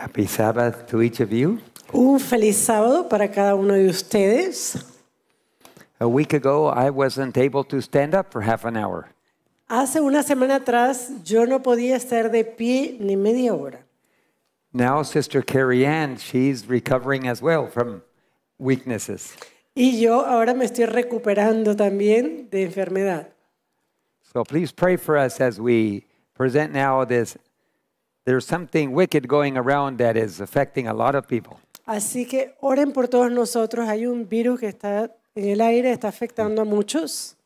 Happy Sabbath to each of you. Un feliz sábado para cada uno de ustedes. A week ago, I wasn't able to stand up for half an hour. Hace una semana atrás yo no podía estar de pie ni media hora. Now, Sister Carrie Ann, she's recovering as well from weaknesses. Y yo ahora me estoy recuperando también de enfermedad. So please pray for us as we present now this there's something wicked going around that is affecting a lot of people. Así que oren por todos nosotros. Hay un virus que está en el aire, está afectando a muchos.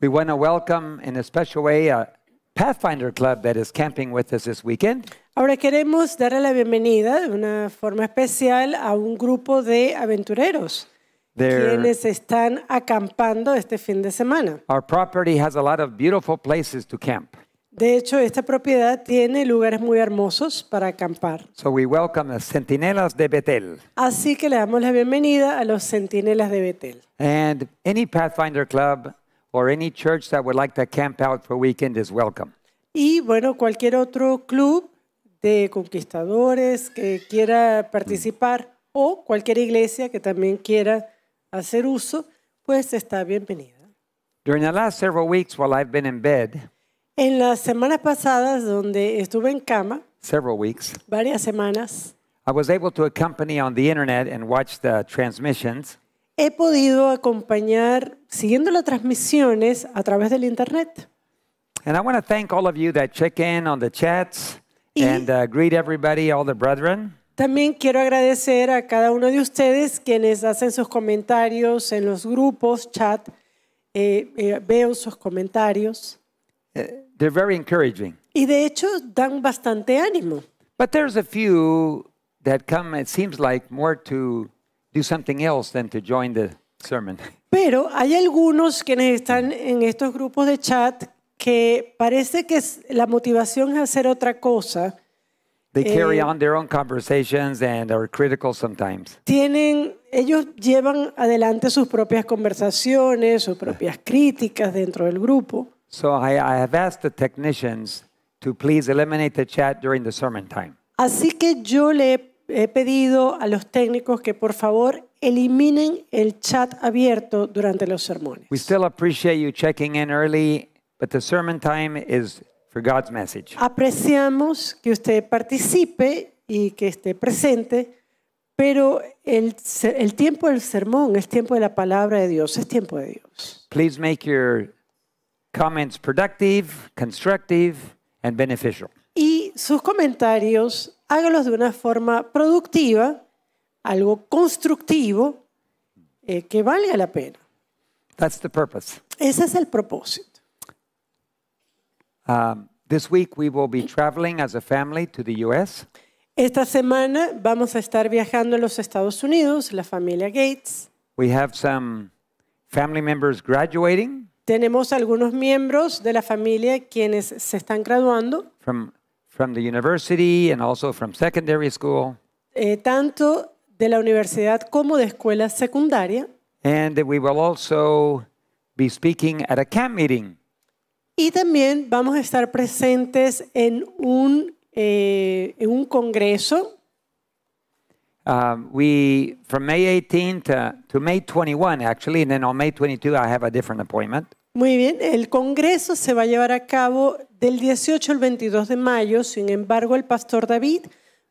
We want to welcome in a special way a Pathfinder Club that is camping with us this weekend. Ahora queremos darle la bienvenida de una forma especial a un grupo de aventureros They're, quienes están acampando este fin de semana. Our property has a lot of beautiful places to camp. De hecho, esta propiedad tiene lugares muy hermosos para acampar. So Así que le damos la bienvenida a los Centinelas de Betel. Y bueno, cualquier otro club de conquistadores que quiera participar o cualquier iglesia que también quiera hacer uso, pues está bienvenida. During the last several weeks while I've been in bed, en las semanas pasadas donde estuve en cama, several weeks, varias semanas, He podido acompañar siguiendo las transmisiones a través del internet. y También quiero agradecer a cada uno de ustedes quienes hacen sus comentarios en los grupos, chat. Eh, eh, veo sus comentarios. Eh, y de hecho dan bastante ánimo. Pero hay algunos quienes están en estos grupos de chat que parece que la motivación es hacer otra cosa. Tienen, ellos llevan adelante sus propias conversaciones, sus propias críticas dentro del grupo. Así que yo le he pedido a los técnicos que por favor eliminen el chat abierto durante los sermones. We still appreciate you checking in early, but the sermon time is for God's message. Apreciamos que usted participe y que esté presente, pero el, el tiempo del sermón es tiempo de la palabra de Dios, es tiempo de Dios. Please make your comments productive, constructive and beneficial. Y sus comentarios hágalos de una forma productiva, algo constructivo eh, que valga la pena. That's the purpose. Ese es el propósito. Um, this week we will be traveling as a family to the US. Esta semana vamos a estar viajando a los Estados Unidos, la familia Gates. We have some family members graduating. Tenemos algunos miembros de la familia quienes se están graduando. secondary eh, tanto de la universidad como de escuela secundaria. Y también vamos a estar presentes en un, eh, en un congreso muy bien, el congreso se va a llevar a cabo del 18 al 22 de mayo. Sin embargo, el pastor David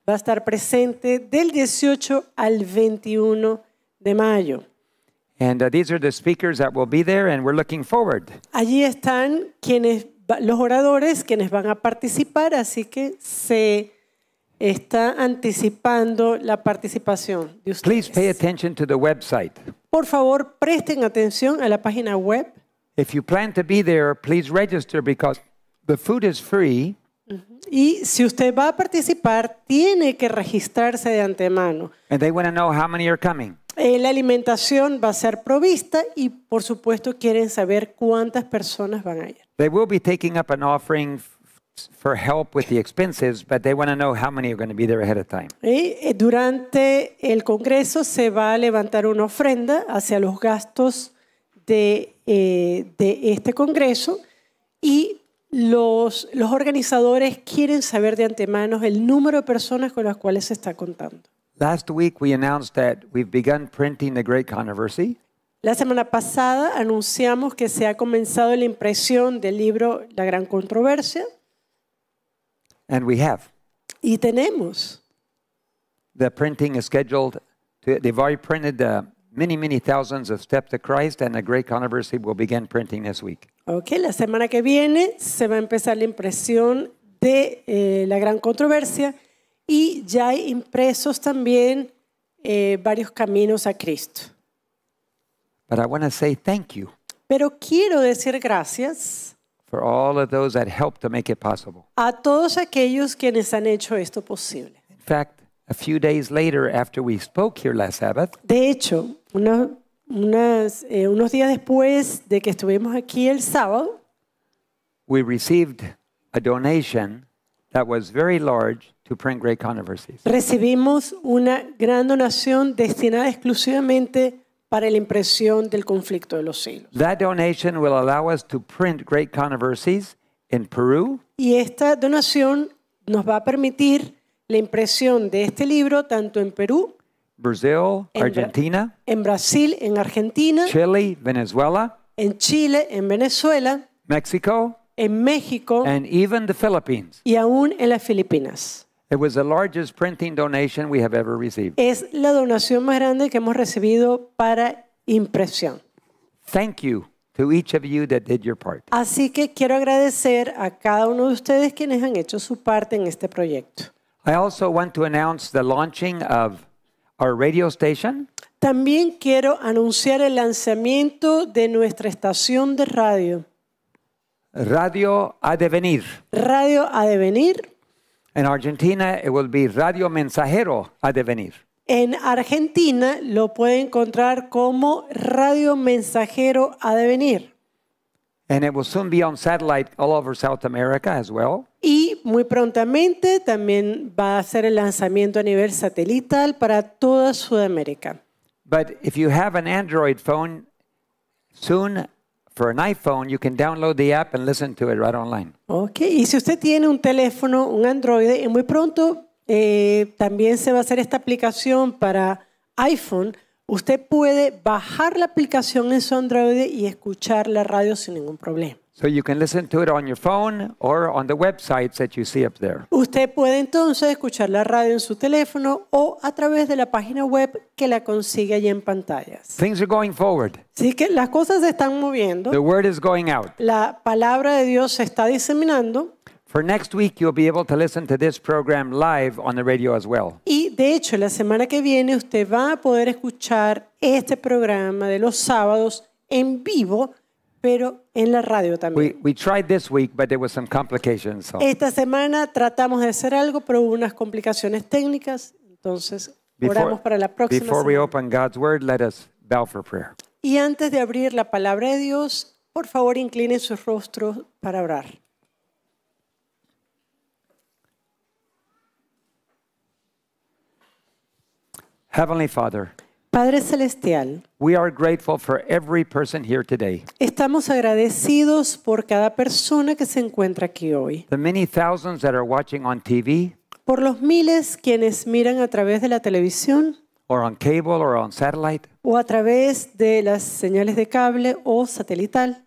va a estar presente del 18 al 21 de mayo. And these Allí están los oradores quienes van a participar, así que se está anticipando la participación de ustedes. Por favor, presten atención a la página web. Y si usted va a participar, tiene que registrarse de antemano. Eh, la alimentación va a ser provista y por supuesto quieren saber cuántas personas van a ir for help with the expenses, but they want to know how many going to be there ahead of time. Eh, durante el Congreso se va a levantar una ofrenda hacia los gastos eh, de, este Congreso y los, los organizadores quieren saber de antemano el número de personas con las cuales se está contando. Last week we announced that we've begun printing The Great Controversy. La semana pasada anunciamos que se ha comenzado la impresión del libro La Gran Controversia. And we have. Y tenemos. The printing is scheduled. To, they've already printed the many, many thousands of Step to Christ, and the Great Controversy will begin printing this week. Okay, la semana que viene se va a empezar la impresión de eh, la gran controversia y ya hay impresos también eh, varios caminos a Cristo. But I want to say thank you. Pero quiero decir gracias For all of those that helped to make it possible. A todos aquellos quienes han hecho esto posible. In fact, a few days later after we spoke here last Sabbath. De hecho, unos, unas, eh, unos días después de que estuvimos aquí el sábado. We received a donation that was very large to print great controversies. Recibimos una gran donación destinada exclusivamente para la impresión del conflicto de los siglos. Y esta donación nos va a permitir la impresión de este libro tanto en Perú, Argentina, en Brasil, en Argentina, Chile, Venezuela, en Chile, en Venezuela, México, en México, y aún en las Filipinas. Es la donación más grande que hemos recibido para impresión. Thank you to each of you that did your part. Así que quiero agradecer a cada uno de ustedes quienes han hecho su parte en este proyecto. También quiero anunciar el lanzamiento de nuestra estación de radio. Radio a devenir. Radio a devenir. En Argentina, it will be Radio Mensajero a devenir. En Argentina lo puede encontrar como Radio Mensajero a devenir. And it will soon be on satellite all over South America as well. Y muy prontamente también va a ser el lanzamiento a nivel satelital para toda Sudamérica. But if you have an Android phone, soon For an iPhone, you can download the app and listen to it right online. Okay, y si usted tiene un teléfono, un Android, eh, muy pronto eh, también se va a hacer esta aplicación para iPhone. Usted puede bajar la aplicación en su Android y escuchar la radio sin ningún problema. So you can listen to it on your phone or on the websites that you see up there. Usted puede entonces escuchar la radio en su teléfono o a través de la página web que la consigue allí en pantallas. Things are going forward. Sí que las cosas se están moviendo. The word is going out. La palabra de Dios se está diseminando. For next week, you'll be able to listen to this program live on the radio as well. Y de hecho, la semana que viene usted va a poder escuchar este programa de los sábados en vivo, pero en la radio también. Esta semana tratamos de hacer algo, pero hubo unas complicaciones técnicas, entonces oramos para la próxima semana. Y antes de abrir la palabra de Dios, por favor inclinen sus rostros para orar. Heavenly Father, Padre Celestial, estamos agradecidos por cada persona que se encuentra aquí hoy, por los miles quienes miran a través de la televisión o a través de las señales de cable o satelital,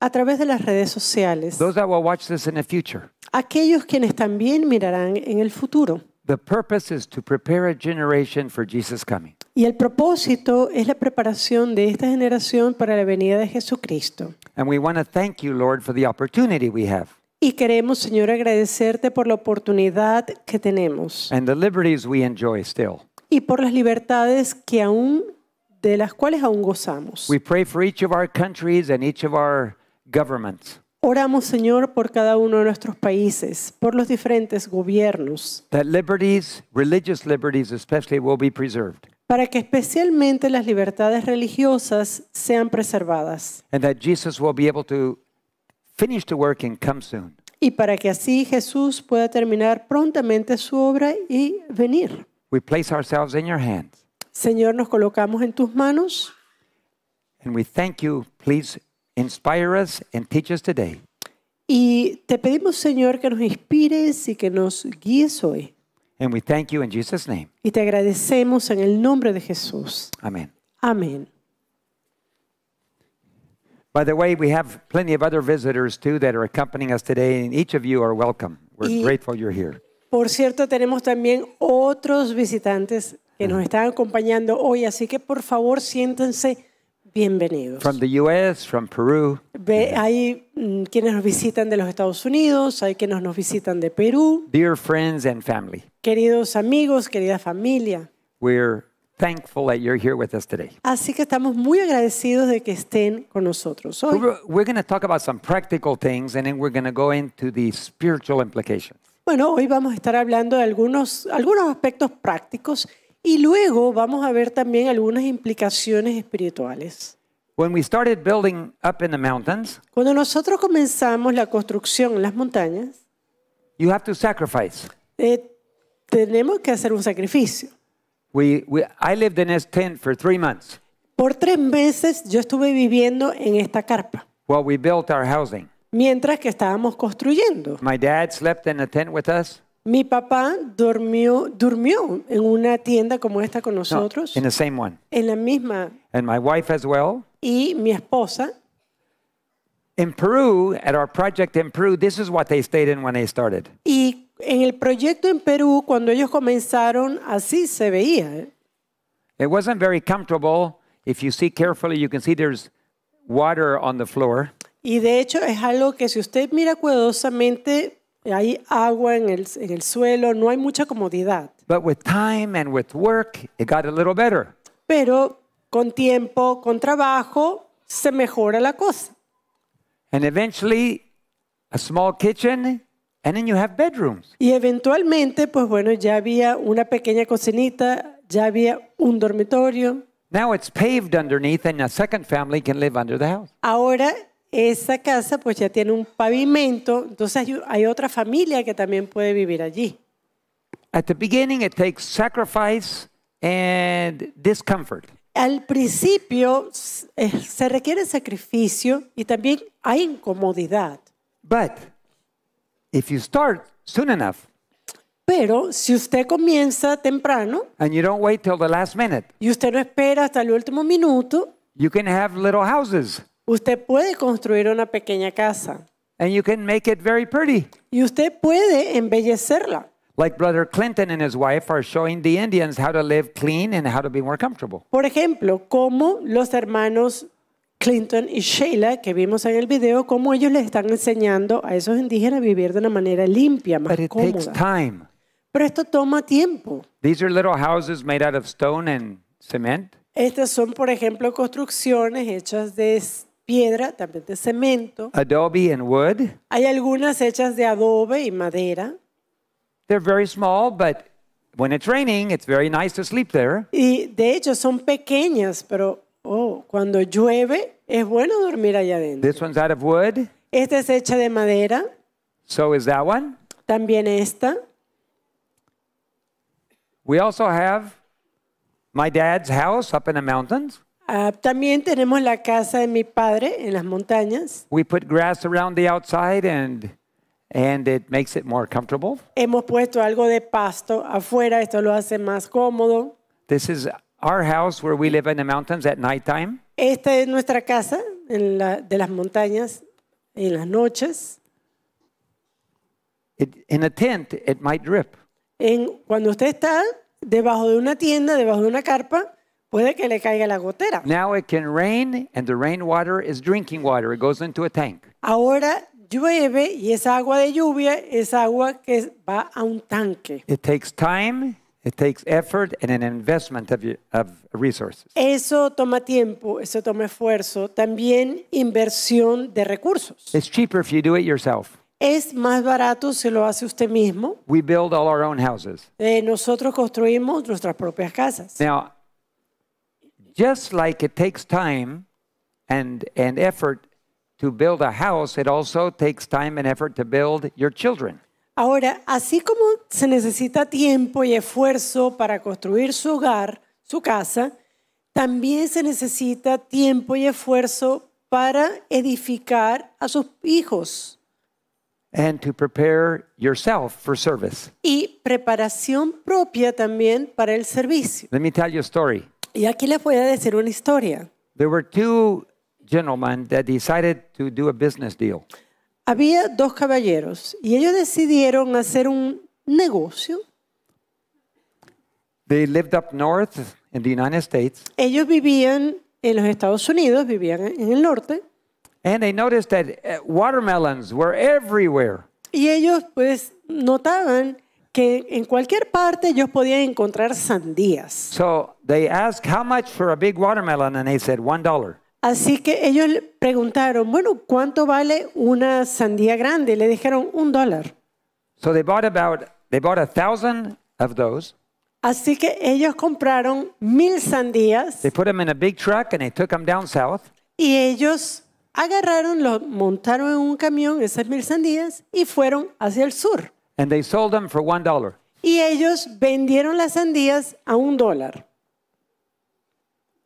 a través de las redes sociales, aquellos quienes también mirarán en el futuro. The purpose is to prepare a generation for Jesus coming. Y el propósito es la preparación de esta generación para la venida de Jesucristo. And we want to thank you, Lord, for the opportunity we have. Y queremos, Señor, agradecerte por la oportunidad que tenemos. And the liberties we enjoy still. Y por las libertades que aún de las cuales aún gozamos. We pray for each of our countries and each of our governments. Oramos, Señor, por cada uno de nuestros países, por los diferentes gobiernos. Para que especialmente las libertades religiosas sean preservadas. Y para que así Jesús pueda terminar prontamente su obra y venir. Señor, nos colocamos en tus manos. And we thank you, please Inspire us and teach us today. Y te pedimos, Señor, que nos inspires y que nos guíes hoy. And we thank you in Jesus name. Y te agradecemos en el nombre de Jesús. Amén. Amén. By the way, we have plenty of other visitors too that are accompanying us today and each of you are welcome. We're Y- grateful you're here. Por cierto, tenemos también otros visitantes que nos están acompañando hoy, así que por favor siéntense bienvenidos. From the US, from Peru. hay mm, quienes nos visitan de los Estados Unidos, hay quienes nos visitan de Perú. Dear friends and family, Queridos amigos, querida familia. we're thankful that you're here with us today. Así que estamos muy agradecidos de que estén con nosotros hoy. We're, going to talk about some practical things and then we're going to go into the spiritual implications. Bueno, hoy vamos a estar hablando de algunos, algunos aspectos prácticos y luego vamos a ver también algunas implicaciones espirituales. Cuando nosotros comenzamos la construcción en las montañas, eh, tenemos que hacer un sacrificio. Por tres meses yo estuve viviendo en esta carpa. While we built Mientras que estábamos construyendo. My dad slept in a tent with us. Mi papá durmió, durmió en una tienda como esta con nosotros, in the same one. en la misma, And my wife as well. y mi esposa. In Peru, at our project in Peru, this is what they stayed in when they started. Y en el proyecto en Perú, cuando ellos comenzaron, así se veía. ¿eh? It wasn't very comfortable. If you see carefully, you can see there's water on the floor. Y de hecho es algo que si usted mira cuidadosamente hay agua en el, en el suelo, no hay mucha comodidad. But with time and with work, it got a little better. Pero con tiempo, con trabajo, se mejora la cosa. And eventually, a small kitchen, and then you have bedrooms. Y eventualmente, pues bueno, ya había una pequeña cocinita, ya había un dormitorio. Now it's paved underneath, and a second family can live under the house. Ahora esa casa pues ya tiene un pavimento, entonces hay, otra familia que también puede vivir allí. Al principio eh, se requiere sacrificio y también hay incomodidad. pero si usted comienza temprano y usted no espera hasta el último minuto, you can have little Usted puede construir una pequeña casa. And you can make it very pretty. Y usted puede embellecerla. Like Brother Clinton and his wife are showing the Indians how to live clean and how to be more comfortable. Por ejemplo, como los hermanos Clinton y Sheila, que vimos en el video, cómo ellos les están enseñando a esos indígenas a vivir de una manera limpia, más But it cómoda. Takes time. Pero esto toma tiempo. These are little houses made out of stone and cement. Estas son, por ejemplo, construcciones hechas de piedra, también de cemento. Adobe and wood. Hay algunas hechas de adobe y madera. They're very small, but when it's raining, it's very nice to sleep there. Y de hecho son pequeñas, pero oh, cuando llueve es bueno dormir allá adentro. This one's out of wood. Esta es hecha de madera. So is that one. También esta. We also have my dad's house up in the mountains. Ah, también tenemos la casa de mi padre en las montañas. Hemos puesto algo de pasto afuera, esto lo hace más cómodo. Esta es nuestra casa de las montañas en las noches. in a tent, drip. cuando usted está debajo de una tienda, debajo de una carpa, puede que le caiga la gotera. Now it can rain and the rainwater is drinking water. It goes into a tank. Ahora llueve y esa agua de lluvia es agua que va a un tanque. It takes time, it takes effort and an investment of, of resources. Eso toma tiempo, eso toma esfuerzo, también inversión de recursos. It's cheaper if you do it yourself. Es más barato si lo hace usted mismo. We build all our own houses. Eh, nosotros construimos nuestras propias casas. Now, just like it takes time and, and effort to build a house, it also takes time and effort to build your children. Ahora, así como se necesita tiempo y esfuerzo para construir su hogar, su casa, también se necesita tiempo y esfuerzo para edificar a sus hijos. And to prepare yourself for service. Y preparación propia también para el servicio. Let me tell you a story. Y aquí les voy a decir una historia. Había dos caballeros y ellos decidieron hacer un negocio. Ellos vivían en los Estados Unidos, vivían en el norte. Eh, y ellos pues notaban que en cualquier parte ellos podían encontrar sandías. Así que ellos preguntaron, bueno, ¿cuánto vale una sandía grande? le dijeron un dólar. Así que ellos compraron mil sandías. Y ellos agarraron, los montaron en un camión esas mil sandías y fueron hacia el sur. And they sold them for one dollar. Y ellos vendieron las sandías a un dólar.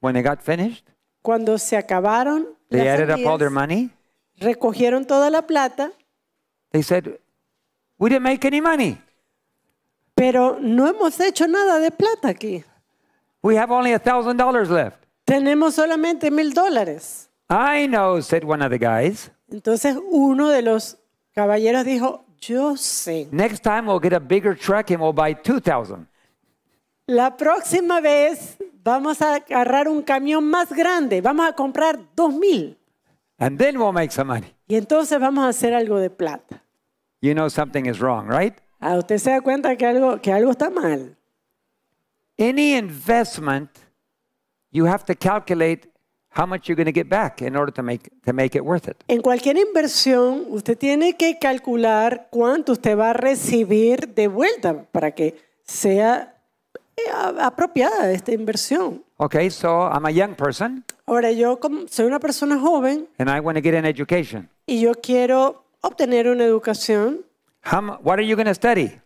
When they got finished, Cuando se acabaron they las added up all their money. recogieron toda la plata, They said, "We didn't make any money. pero no hemos hecho nada de plata aquí. We have only a left." Tenemos solamente mil dólares. I know," said one of the guys. Entonces uno de los caballeros dijo, yo sé. Next time we'll get a bigger truck and we'll buy 2,000. La próxima vez vamos a agarrar un camión más grande. Vamos a comprar 2,000. And then we'll make some money. Y entonces vamos a hacer algo de plata. You know something is wrong, right? Ah, usted se da cuenta que algo, que algo está mal. Any investment, you have to calculate how much you're going to get back in order to make, to make it worth it. En cualquier inversión, usted tiene que calcular cuánto usted va a recibir de vuelta para que sea eh, apropiada esta inversión. Okay, so I'm a young person. Ahora yo soy una persona joven. And I want to get an education. Y yo quiero obtener una educación. How, what are you going to study?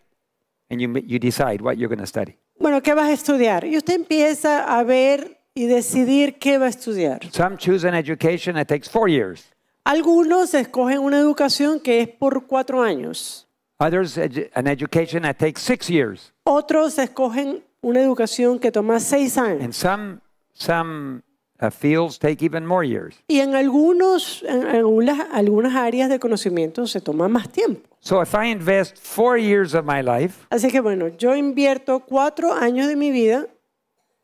And you, you decide what you're going to study. Bueno, ¿qué vas a estudiar? Y usted empieza a ver y decidir qué va a estudiar. Algunos escogen una educación que es por cuatro años. Otros escogen una educación que toma seis años. Uh, y en algunos en algunas, algunas áreas de conocimiento se toma más tiempo. Así que bueno, yo invierto cuatro años de mi vida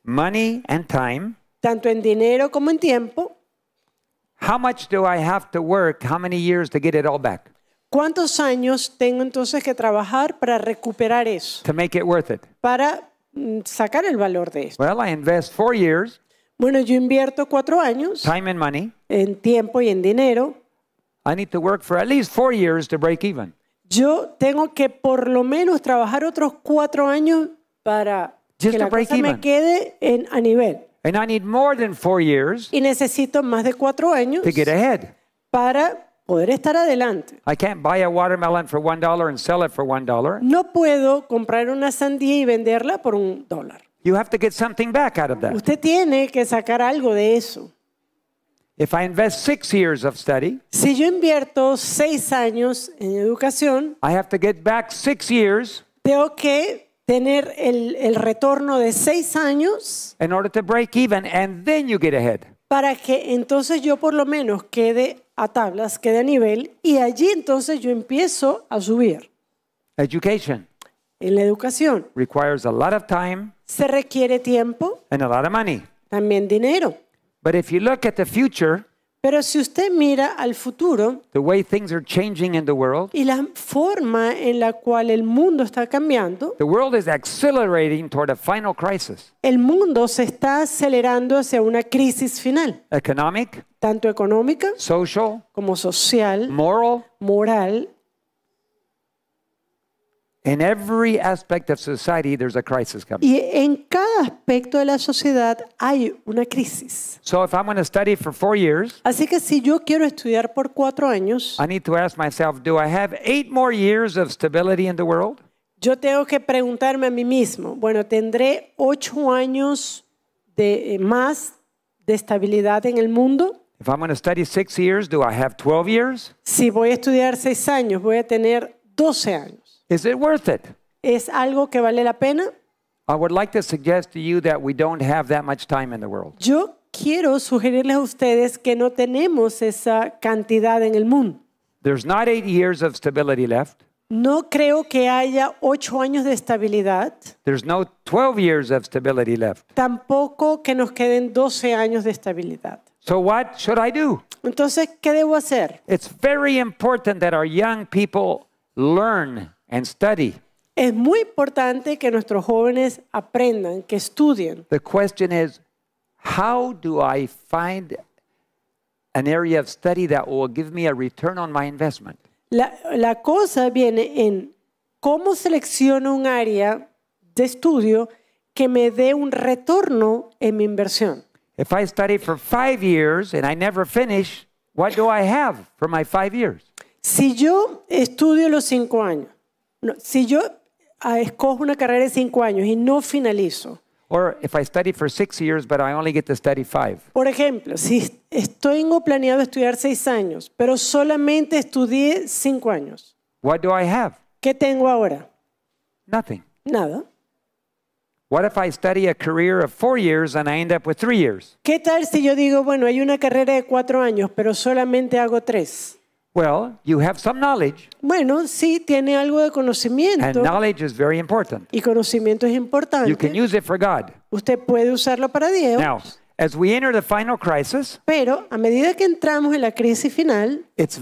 money and time, tanto en dinero como en tiempo, how much do I have to work, how many years to get it all back? ¿Cuántos años tengo entonces que trabajar para recuperar eso? To make it worth it. Para mm, sacar el valor de esto. Well, I invest four years, bueno, yo invierto cuatro años time and money. en tiempo y en dinero. I need to work for at least four years to break even. Yo tengo que por lo menos trabajar otros cuatro años para Just que la to break even. me quede en, a nivel. And I need more than four years Y necesito más de cuatro años to get ahead. para poder estar adelante. I can't buy a watermelon for one dollar and sell it for one dollar. No puedo comprar una sandía y venderla por un dólar. You have to get something back out of that. Usted tiene que sacar algo de eso. If I invest six years of study, Si yo invierto seis años en educación, I have to get back six years tengo que tener el, el retorno de seis años in order to break even, and then you get ahead. para que entonces yo por lo menos quede a tablas, quede a nivel y allí entonces yo empiezo a subir. Education En la educación requires a lot of time se requiere tiempo, and a lot of money. también dinero. But if you look at the future, pero si usted mira al futuro y la forma en la cual el mundo está cambiando, crisis. el mundo se está acelerando hacia una crisis final, tanto económica social, como social, moral, moral In every aspect of society, there's a crisis coming. Y en cada aspecto de la sociedad hay una crisis. So if I'm going to study for four years, Así que si yo quiero estudiar por cuatro años, I need to ask myself, do I have eight more years of stability in the world? yo tengo que preguntarme a mí mismo, bueno, ¿tendré ocho años de, eh, más de estabilidad en el mundo? If I'm going to study six years, do I have 12 years? Si voy a estudiar seis años, voy a tener 12 años. Is it worth it? ¿Es algo que vale la pena? I would like to suggest to you that we don't have that much time in the world. Yo quiero sugerirles a ustedes que no tenemos esa cantidad en el mundo. There's not eight years of stability left. No creo que haya ocho años de estabilidad. There's no 12 years of stability left. Tampoco que nos queden 12 años de estabilidad. So what should I do? Entonces, ¿qué debo hacer? It's very important that our young people learn and study. Es muy importante que nuestros jóvenes aprendan, que estudien. The question is, how do I find an area of study that will give me a return on my investment? La, la cosa viene en cómo selecciono un área de estudio que me dé un retorno en mi inversión. If I study for five years and I never finish, what do I have for my five years? Si yo estudio los cinco años no, si yo ah, escojo una carrera de cinco años y no finalizo, Or if I study for six years, but I only get to study five. por ejemplo, si estoy planeado estudiar seis años, pero solamente estudié cinco años, What do I have? ¿qué tengo ahora? Nothing. Nada. What if I study a career of four years and I end up with three years? ¿Qué tal si yo digo, bueno, hay una carrera de cuatro años, pero solamente hago tres? Bueno, sí tiene algo de conocimiento. Y conocimiento es importante. Usted puede usarlo para Dios. pero a medida que entramos en la crisis final, Es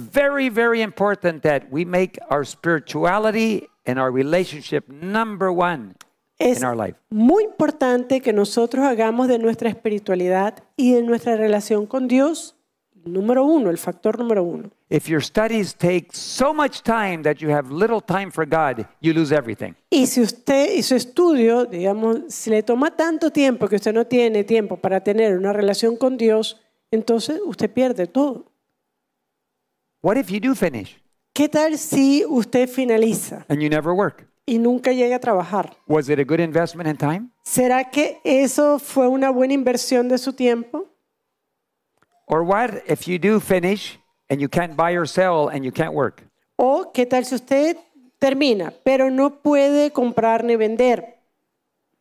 muy importante que nosotros hagamos de nuestra espiritualidad y de nuestra relación con Dios Número uno, el factor número uno. Y si usted y su estudio, digamos, si le toma tanto tiempo que usted no tiene tiempo para tener una relación con Dios, entonces usted pierde todo. ¿Qué tal si usted finaliza? y nunca llega a trabajar. ¿Será que eso fue una buena inversión de su tiempo? Or what if you do finish and you can't buy or sell and you can't work? O qué tal si usted termina, pero no puede comprar ni vender.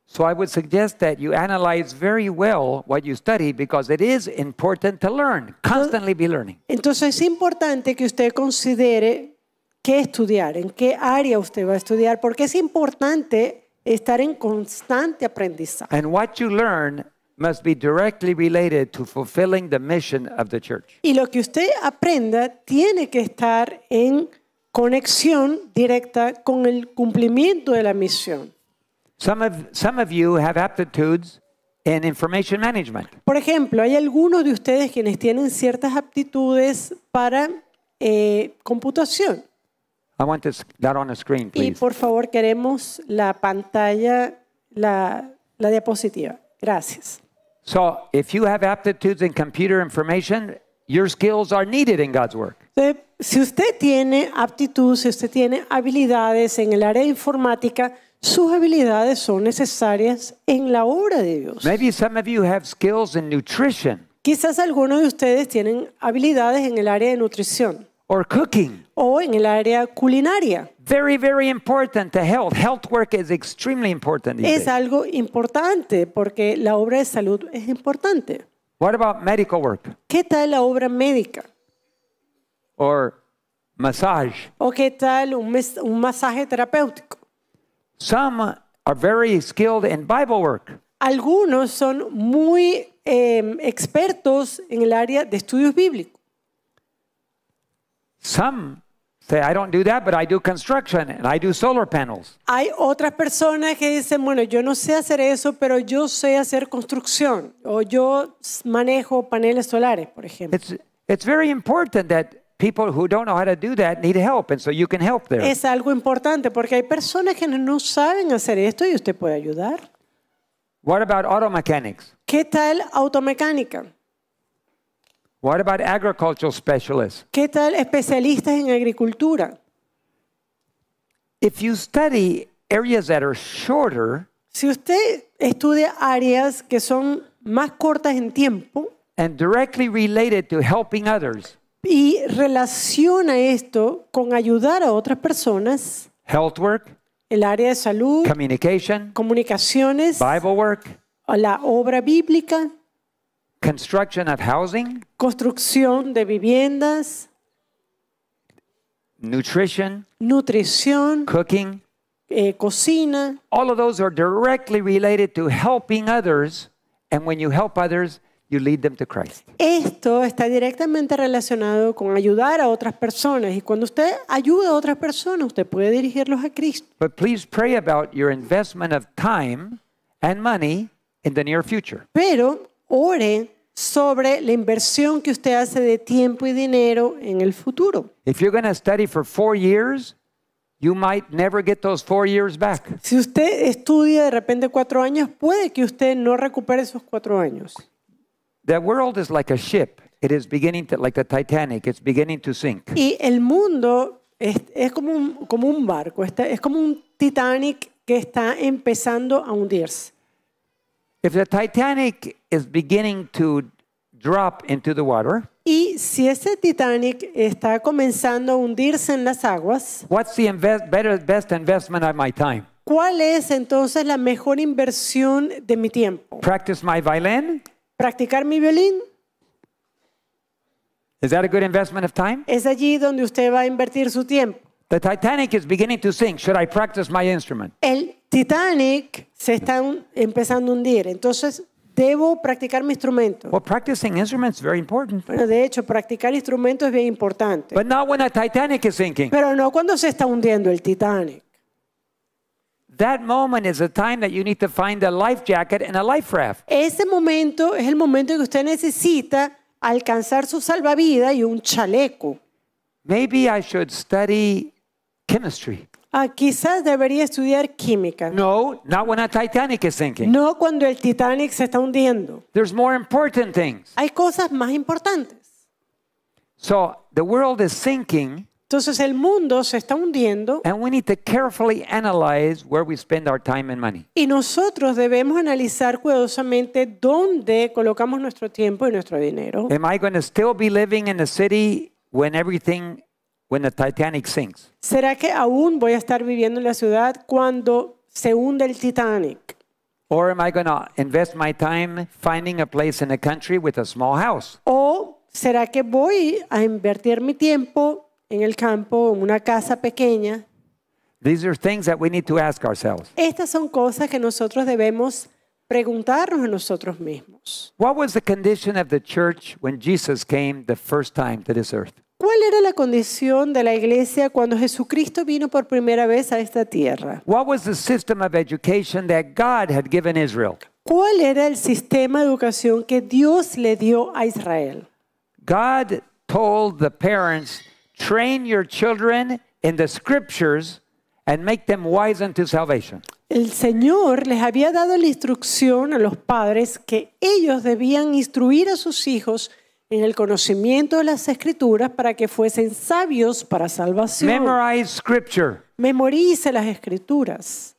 So I would suggest that you analyze very well what you study because it is important to learn, constantly be learning. Entonces es importante que usted considere qué estudiar, en qué área usted va a estudiar, porque es importante estar en constante aprendizaje. And what you learn Y lo que usted aprenda tiene que estar en conexión directa con el cumplimiento de la misión. Some of, some of you have aptitudes in information management. Por ejemplo, hay algunos de ustedes quienes tienen ciertas aptitudes para eh, computación. Y por favor, queremos la pantalla, la, la diapositiva. Gracias. So if you have aptitudes in computer information, your skills are needed in God's work. Si usted tiene aptitudes, si usted tiene habilidades en el área de informática, sus habilidades son necesarias en la obra de Dios. Maybe some of you have skills in nutrition. Quizás algunos de ustedes tienen habilidades en el área de nutrición. Or cooking. O en el área culinaria. Very, very important to health. Health work is extremely important. These es algo importante porque la obra de salud es importante. What about medical work? ¿Qué tal la obra médica? Or massage. ¿O qué tal un, mes, un masaje terapéutico? Some are very skilled in Bible work. Algunos son muy eh, expertos en el área de estudios bíblicos. Some hay otras personas que dicen, bueno, yo no sé hacer eso, pero yo sé hacer construcción o yo manejo paneles solares, por ejemplo. Es algo importante porque hay personas que no saben hacer esto y usted puede ayudar. What about auto mechanics? ¿Qué tal automecánica? What about agricultural specialists? ¿Qué tal especialistas en agricultura? If you study areas that are shorter, si usted estudia áreas que son más cortas en tiempo, and directly related to helping others. Y relaciona esto con ayudar a otras personas. Health work, el área de salud, communication, comunicaciones, Bible work, la obra bíblica, Construction of housing. Construcción de viviendas. Nutrition. Nutrición. Cooking. Eh, cocina. All of those are directly related to helping others. And when you help others, you lead them to Christ. Esto está directamente relacionado con ayudar a otras personas y cuando usted ayuda a otras personas, usted puede dirigirlos a Cristo. But please pray about your investment of time and money in the near future. Pero ore sobre la inversión que usted hace de tiempo y dinero en el futuro. Si usted estudia de repente cuatro años, puede que usted no recupere esos cuatro años. Y el mundo es, como, un, barco. es como un Titanic que está empezando a hundirse y si ese Titanic está comenzando a hundirse en las aguas, ¿Cuál es entonces la mejor inversión de mi tiempo? Practicar mi violín. Es allí donde usted va a invertir su tiempo. The Titanic is beginning to sink. Should I practice my instrument? El Titanic se está un- empezando a hundir, entonces debo practicar mi instrumento. Well, practicing instruments is very important, Bueno, de hecho, practicar instrumento es bien importante, but not when the Titanic is sinking. pero no cuando se está hundiendo el Titanic. That moment is a time that you need to find a life jacket and a life raft. Ese momento es el momento que usted necesita alcanzar su salvavidas y un chaleco. Maybe I should study chemistry. Ah, quizás debería estudiar química. No, not when a Titanic is sinking. No cuando el Titanic se está hundiendo. There's more important things. Hay cosas más importantes. So the world is sinking. Entonces el mundo se está hundiendo. And we need to carefully analyze where we spend our time and money. Y nosotros debemos analizar cuidadosamente dónde colocamos nuestro tiempo y nuestro dinero. Am I going to still be living in the city when everything when the Titanic sinks. ¿Será que aún voy a estar viviendo en la ciudad cuando se el Titanic? Or am I going to invest my time finding a place in a country with a small house? ¿O será que voy a invertir mi tiempo en el campo, en una casa pequeña? These are things that we need to ask ourselves. Estas son cosas que nosotros debemos preguntarnos a nosotros mismos. What was the condition of the church when Jesus came the first time to this earth? ¿Cuál era la condición de la iglesia cuando Jesucristo vino por primera vez a esta tierra? ¿Cuál era el sistema de educación que Dios le dio a Israel? God told the parents, train your children in the scriptures and make them wise unto El Señor les había dado la instrucción a los padres que ellos debían instruir a sus hijos en el conocimiento de las escrituras para que fuesen sabios para salvación. Memorize Memorice las escrituras.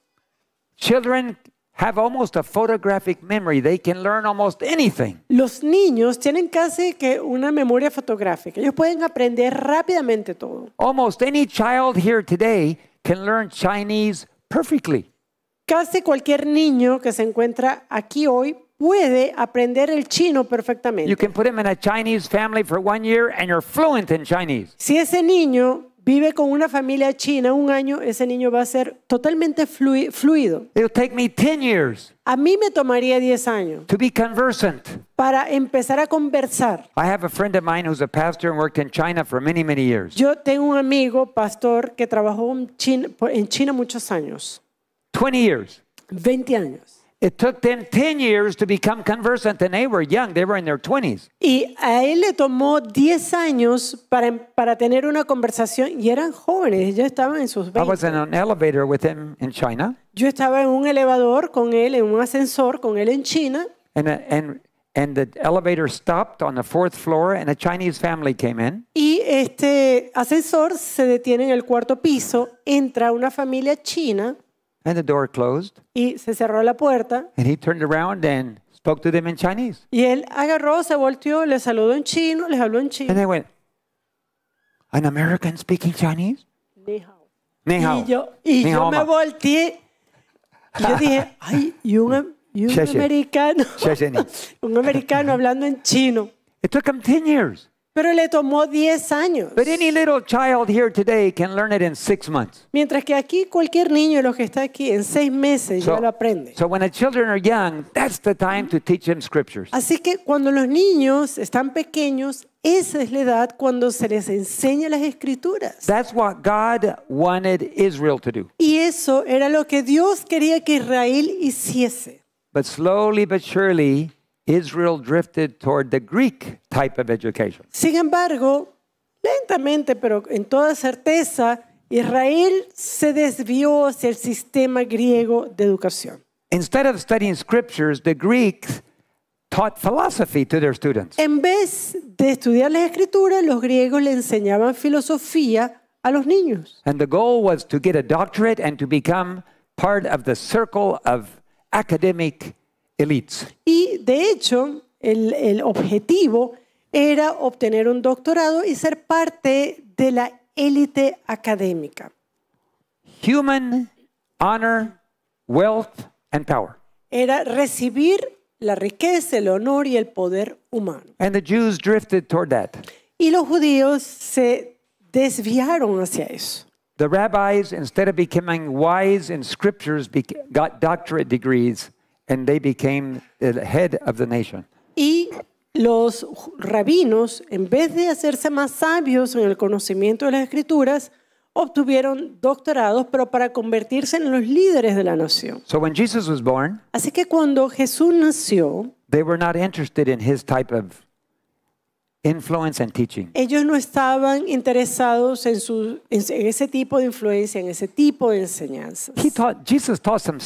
Los niños tienen casi que una memoria fotográfica. Ellos pueden aprender rápidamente todo. Almost any child here today can learn Chinese perfectly. Casi cualquier niño que se encuentra aquí hoy puede aprender el chino perfectamente. You can put him in a Chinese family for one year and you're fluent in Chinese. Si ese niño vive con una familia china un año, ese niño va a ser totalmente flu fluido. It'll take me 10 years a mí me tomaría 10 años to be conversant. para empezar a conversar. I have a friend of mine who's a pastor and worked in China for many, many years. Yo tengo un amigo pastor que trabajó en China, en China muchos años. 20 years. 20 años. It took them 10 years to become conversant and they were young, they were in their 20s. Y a él le tomó 10 años para, para tener una conversación y eran jóvenes, ya estaban en sus 20. I was in an elevator with him in China. Yo estaba en un elevador con él, en un ascensor con él en China. And, uh, and and the elevator stopped on the fourth floor and a Chinese family came in. Y este ascensor se detiene en el cuarto piso, entra una familia china. And the door closed. Y se cerró la puerta. And he turned around and spoke to them in Chinese. Y él agarró, se volteó, le saludó en chino, les habló en chino. And they went, an American speaking Chinese? Ni hao. Ni hao. Y yo, y Ni yo me volteé. Y yo dije, ay, y un, y un americano. un americano hablando en chino. It took him 10 years. Pero le tomó 10 años. But any little child here today can learn it in months. Mientras que aquí cualquier niño, los que está aquí, en 6 meses ya lo aprende. So when children are young, that's the time to teach scriptures. Así que cuando los niños están pequeños, esa es la edad cuando se les enseña las escrituras. That's what God wanted Israel to do. Y eso era lo que Dios quería que Israel hiciese. But slowly but surely. Israel drifted toward the Greek type of education. Sin embargo, lentamente pero en toda certeza, Israel se desvió hacia el sistema griego de educación. Instead of studying scriptures, the Greeks taught philosophy to their students. En vez de estudiar las escrituras, los griegos le enseñaban filosofía a los niños. And the goal was to get a doctorate and to become part of the circle of academic elites. Y de hecho, el, el objetivo era obtener un doctorado y ser parte de la élite académica. Human honor, wealth and power. Era recibir la riqueza, el honor y el poder humano. And the Jews drifted toward that. Y los judíos se desviaron hacia eso. The rabbis, instead of becoming wise in scriptures, got doctorate degrees y los rabinos, en vez de hacerse más sabios en el conocimiento de las escrituras, obtuvieron doctorados, pero para convertirse en los líderes de la nación. Así que cuando Jesús nació, influence Ellos no estaban interesados en, ese tipo de influencia, en ese tipo de enseñanzas. He taught, Jesus taught some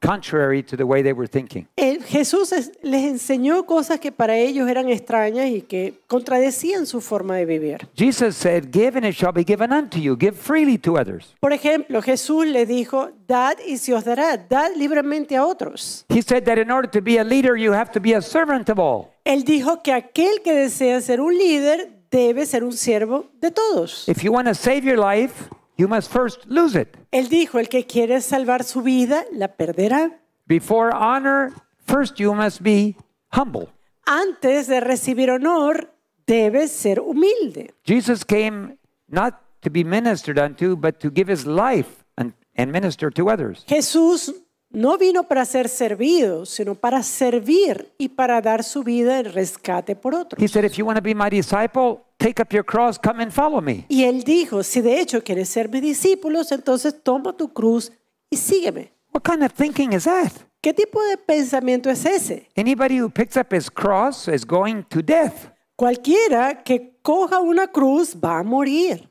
contrary to the way they were thinking. El eh, Jesús les enseñó cosas que para ellos eran extrañas y que contradecían su forma de vivir. Jesus said, Give and it shall be given unto you. Give freely to others. Por ejemplo, Jesús les dijo, dad y se os dará, dad libremente a otros. He said that in order to be a leader, you have to be a servant of all. Él dijo que aquel que desea ser un líder debe ser un siervo de todos. If you want to save your life, you must first lose it. Él dijo, el que quiere salvar su vida, la perderá. Before honor, first you must be humble. Antes de recibir honor, debes ser humilde. Jesus came not to be ministered unto, but to give his life and, and minister to others. Jesús no vino para ser servido, sino para servir y para dar su vida en rescate por otros. He said, if you want to be my disciple, take up your cross, come and follow me. Y él dijo, si de hecho quieres ser mi discípulo, entonces toma tu cruz y sígueme. What kind of thinking is that? ¿Qué tipo de pensamiento es ese? Anybody who picks up his cross is going to death. Cualquiera que coja una cruz va a morir.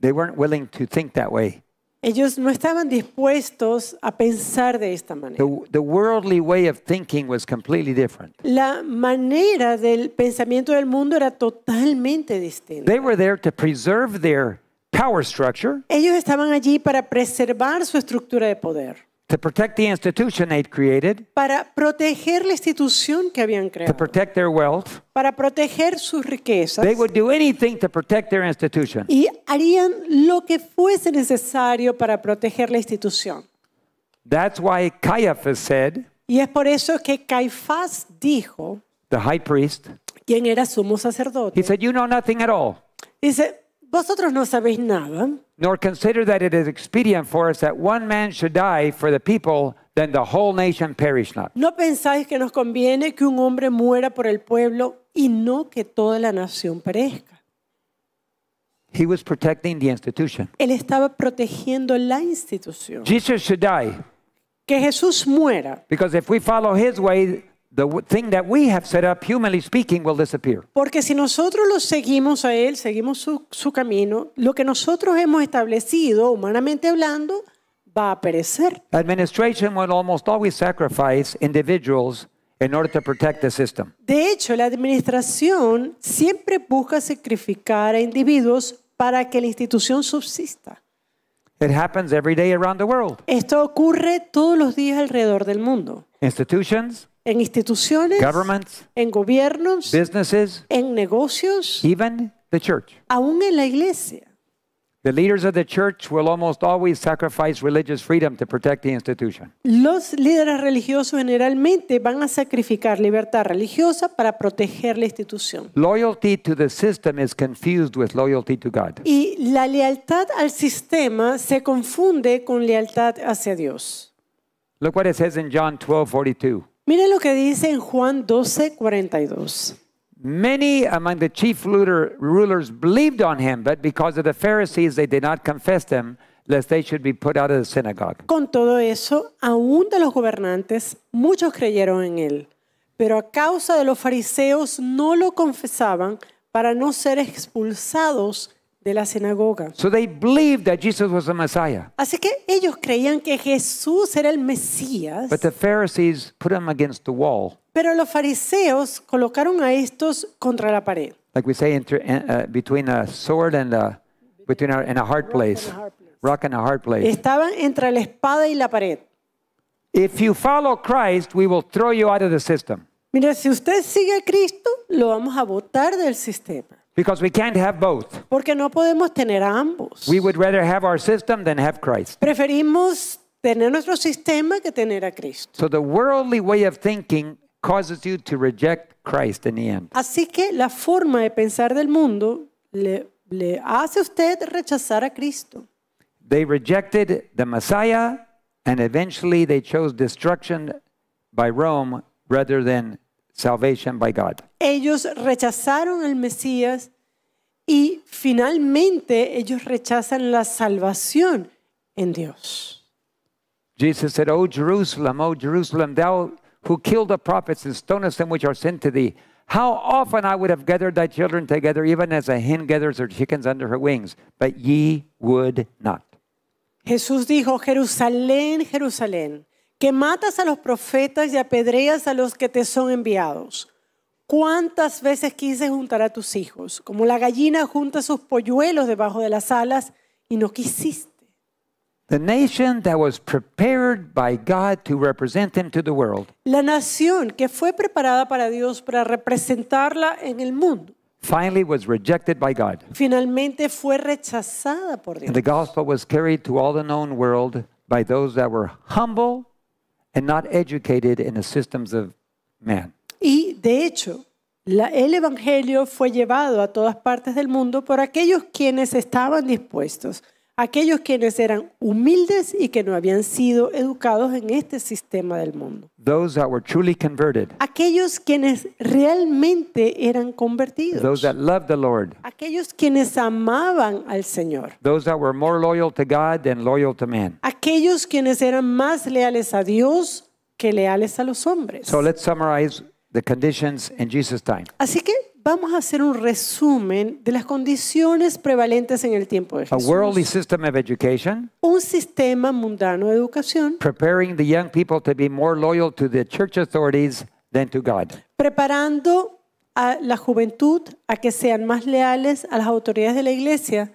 They weren't willing to think that way. Ellos no estaban dispuestos a pensar de esta manera. The, the worldly way of thinking was completely different. La manera del pensamiento del mundo era totalmente distinta. They were there to preserve their power structure. Ellos estaban allí para preservar su estructura de poder. To protect the institution they'd created. Para proteger la institución que habían creado. To protect their wealth. Para proteger sus riquezas. They would do anything to protect their institution. Y harían lo que fuese necesario para proteger la institución. That's why Caiaphas said, y es por eso que Caifás dijo, the high priest, quien era sumo sacerdote, he said, Dice, vosotros no sabéis nada. Nor consider that it is expedient for us that one man should die for the people, the whole nation perish not. No pensáis que nos conviene que un hombre muera por el pueblo y no que toda la nación perezca. He was protecting the institution. Él estaba protegiendo la institución. Jesus should die. Que Jesús muera. Because if we follow his way, the thing that we have set up, humanly speaking, will disappear. Porque si nosotros lo seguimos a él, seguimos su, su camino, lo que nosotros hemos establecido, humanamente hablando, va a perecer. Administration will almost always sacrifice individuals protect De hecho, la administración siempre busca sacrificar a individuos para que la institución subsista. Esto ocurre todos los días alrededor del mundo. Institutions, en instituciones, en gobiernos, en negocios, even church. Aún en la iglesia. The leaders of the church will almost always sacrifice religious freedom to protect the institution. Los líderes religiosos generalmente van a sacrificar libertad religiosa para proteger la institución. Loyalty to the system is confused with loyalty to God. Y la lealtad al sistema se confunde con lealtad hacia Dios. Look what it says in John 12:42. Mira lo que dice en Juan 12:42. Many among the chief looter, rulers believed on him, but because of the Pharisees, they did not confess them, lest they should be put out of the synagogue. Con todo eso, aún de los gobernantes, muchos creyeron en él, pero a causa de los fariseos no lo confesaban para no ser expulsados de la sinagoga. So they believed that Jesus was the Messiah. Así que ellos creían que Jesús era el Mesías. But the Pharisees put him em against the wall. Pero los fariseos colocaron a estos contra la pared. Like we say uh, between a sword and a between a, and a hard place. Rock and a hard place. Estaban entre la espada y la pared. If you follow Christ, we will throw you out of the system. Mira, si usted sigue a Cristo, lo vamos a botar del sistema. Because we can't have both. Porque no podemos tener ambos. We would rather have our system than have Christ. Preferimos tener nuestro sistema que tener a Cristo. So the worldly way of thinking causes you to reject Christ in the end. Así que la forma de pensar del mundo le, le hace usted rechazar a Cristo. They rejected the Messiah and eventually they chose destruction by Rome rather than salvation by God. Ellos rechazaron al Mesías y finalmente ellos rechazan la salvación en Dios. Jesus said, "O Jerusalem, O Jerusalem, thou who killed the prophets and stonest them which are sent to thee, how often I would have gathered thy children together, even as a hen gathers her chickens under her wings, but ye would not." Jesús dijo, "Jerusalén, Jerusalén, que matas a los profetas y apedreas a los que te son enviados. ¿Cuántas veces quise juntar a tus hijos? Como la gallina junta sus polluelos debajo de las alas y no quisiste. La nación que fue preparada para Dios para representarla en el mundo. Finalmente fue rechazada por Dios. the gospel was carried to all the known world by those that were and not educated in the systems of man. Y de hecho, el Evangelio fue llevado a todas partes del mundo por aquellos quienes estaban dispuestos aquellos quienes eran humildes y que no habían sido educados en este sistema del mundo. Aquellos quienes realmente eran convertidos. Aquellos quienes amaban al Señor. Aquellos quienes eran más leales a Dios que leales a los hombres. Así que vamos a hacer un resumen de las condiciones prevalentes en el tiempo de Jesús. un sistema mundano de educación. Preparando a la juventud a que sean más leales a las autoridades de la iglesia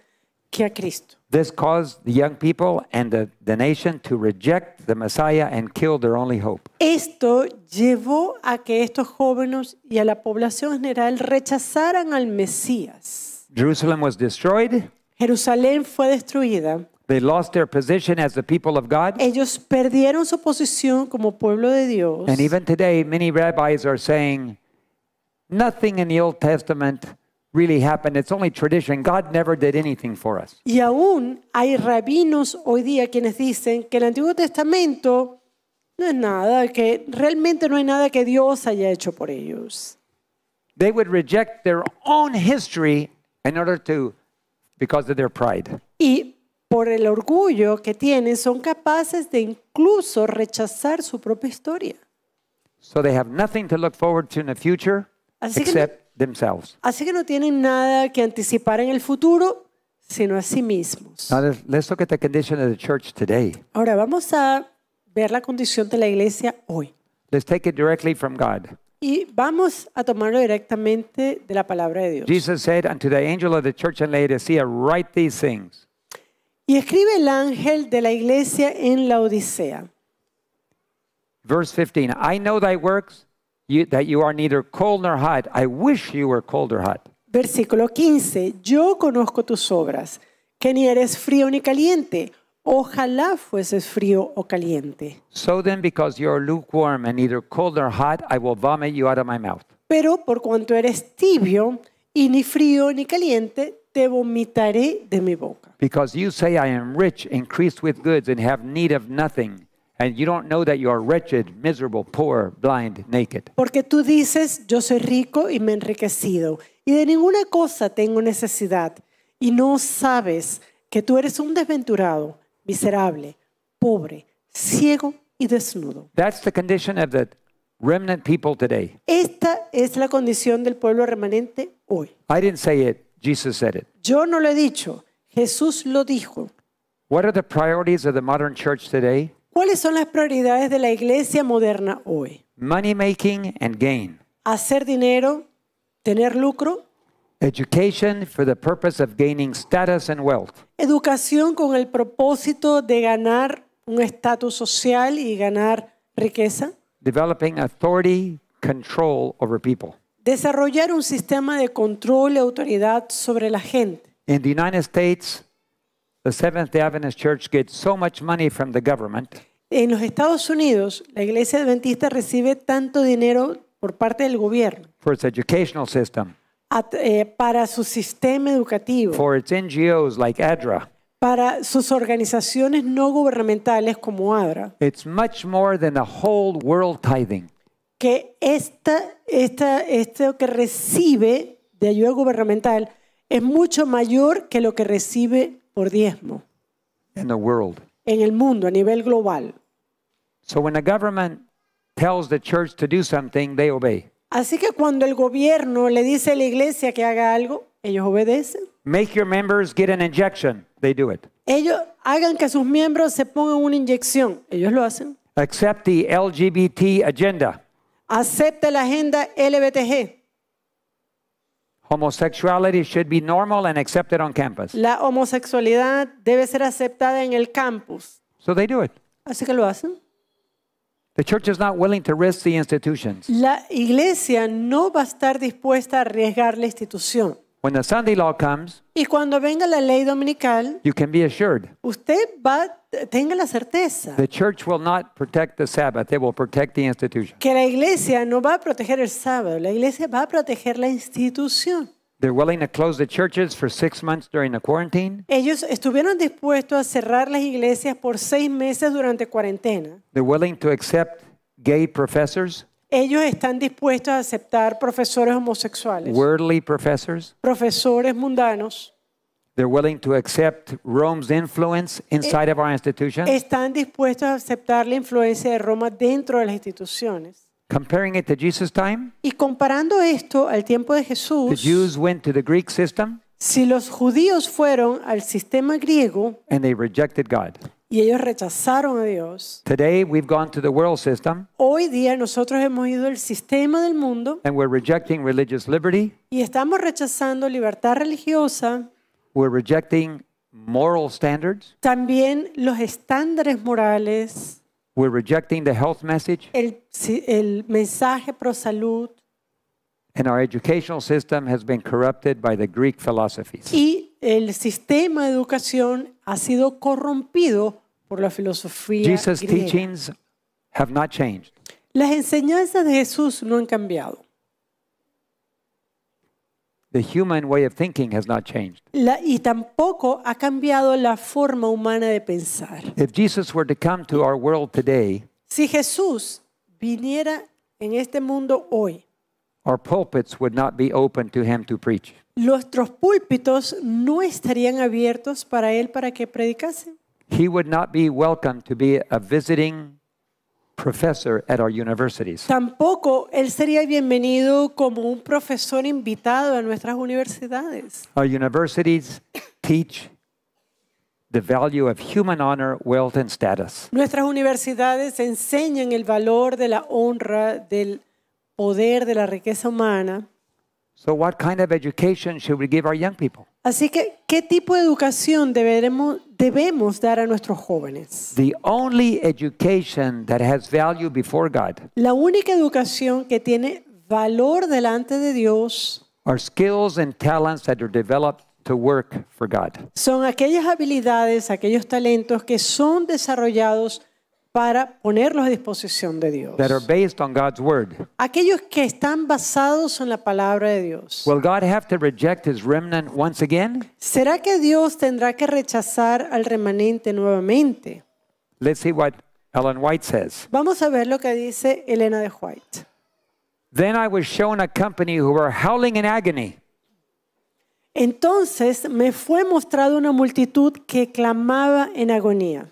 que a Cristo. This caused the young people and the, the nation to reject the Messiah and kill their only hope. Esto llevó a que estos jóvenes y a la población general rechazaran al Mesías. Jerusalem was destroyed. Jerusalén fue destruida. They lost their position as the people of God. Ellos perdieron su posición como pueblo de Dios. And even today many rabbis are saying nothing in the Old Testament really happened. It's only tradition. God never did anything for us. Y aún hay rabinos hoy día quienes dicen que el Antiguo Testamento no es nada, que realmente no hay nada que Dios haya hecho por ellos. They would reject their own history in order to because of their pride. Y por el orgullo que tienen son capaces de incluso rechazar su propia historia. So they have nothing to look forward to in the future Así except themselves. Así que no tienen nada que anticipar en el futuro, sino a sí mismos. Now let's, look at the condition of the church today. Ahora vamos a ver la condición de la iglesia hoy. Let's take it directly from God. Y vamos a tomarlo directamente de la palabra de Dios. Jesus said unto the angel of the church in Laodicea, write these things. Y escribe el ángel de la iglesia en la Odisea. Verse 15, I know thy works you, that you are neither cold nor hot. I wish you were cold or hot. Versículo 15. Yo conozco tus obras, que ni eres frío ni caliente. Ojalá fueses frío o caliente. So then, because you're lukewarm and neither cold nor hot, I will vomit you out of my mouth. Pero por cuanto eres tibio y ni frío ni caliente, te vomitaré de mi boca. Because you say, I am rich, increased with goods, and have need of nothing. And you don't know that you are wretched, miserable, poor, blind, naked. Porque tú dices, yo soy rico y me he enriquecido, y de ninguna cosa tengo necesidad, y no sabes que tú eres un desventurado, miserable, pobre, ciego y desnudo. That's the condition of the remnant people today. Esta es la condición del pueblo remanente hoy. I didn't say it, Jesus said it. Yo no lo he dicho, Jesús lo dijo. What are the priorities of the modern church today? ¿Cuáles son las prioridades de la iglesia moderna hoy? Money making and gain. Hacer dinero, tener lucro. Educación con el propósito de ganar un estatus social y ganar riqueza. Developing authority, control over people. Desarrollar un sistema de control y autoridad sobre la gente. En the United States, The Seventh Day Adventist Church gets so much money from the government En los Estados Unidos, la iglesia adventista recibe tanto dinero por parte del gobierno for its educational system, at- eh, para su sistema educativo, for its NGOs like ADRA. para sus organizaciones no gubernamentales como ADRA, It's much more than the whole world tithing. que esta, esta, esto que recibe de ayuda gubernamental es mucho mayor que lo que recibe por diezmo en el mundo a nivel global. Así que cuando el gobierno le dice a la iglesia que haga algo, ellos obedecen. Ellos hagan que sus miembros se pongan una inyección. Ellos lo hacen. Accept LGBT agenda. acepte la agenda LBTG. Homosexuality should be normal and accepted on campus. La homosexualidad debe ser aceptada en el campus. So they do it. Así que lo hacen. The church is not willing to risk the institutions. La iglesia no va a estar dispuesta a arriesgar la institución. When the Sunday law comes, y cuando venga la ley dominical, you can be assured. Usted va tenga la certeza que la iglesia no va a proteger el sábado, la iglesia va a proteger la institución. Ellos estuvieron dispuestos a cerrar las iglesias por seis meses durante cuarentena. Ellos están dispuestos a aceptar profesores homosexuales, profesores mundanos, están dispuestos a aceptar la influencia de Roma dentro de las instituciones. y comparando esto al tiempo de Jesús, si los judíos fueron al sistema griego y ellos rechazaron a Dios, hoy día nosotros hemos ido al sistema del mundo y estamos rechazando libertad religiosa We're rejecting moral standards. También los estándares morales. We're rejecting the health message. El, el mensaje pro salud. And our educational system has been corrupted by the Greek philosophies. Y el sistema de educación ha sido corrompido por la filosofía Jesus griega. teachings have not changed. Las enseñanzas de Jesús no han cambiado. The human way of thinking has not changed. La, y tampoco ha cambiado la forma humana de pensar. If Jesus were to come to our world today, si Jesús viniera en este mundo hoy, our pulpits would not be open to him to preach. Nuestros púlpitos no estarían abiertos para él para que predicase. He would not be welcome to be a visiting professor Tampoco él sería bienvenido como un profesor invitado a nuestras universidades. Nuestras universidades enseñan el valor de la honra, del poder, de la riqueza humana. Así que, ¿qué tipo de educación deberemos, debemos dar a nuestros jóvenes. La única educación que tiene valor delante de Dios son aquellas habilidades, aquellos talentos que son desarrollados para ponerlos a disposición de Dios. Aquellos que están basados en la palabra de Dios. Will God have to reject his remnant once again? ¿Será que Dios tendrá que rechazar al remanente nuevamente? Let's see what Ellen White says. Vamos a ver lo que dice Elena de White. Then I was shown a company who were howling in agony. Entonces me fue mostrada una multitud que clamaba en agonía.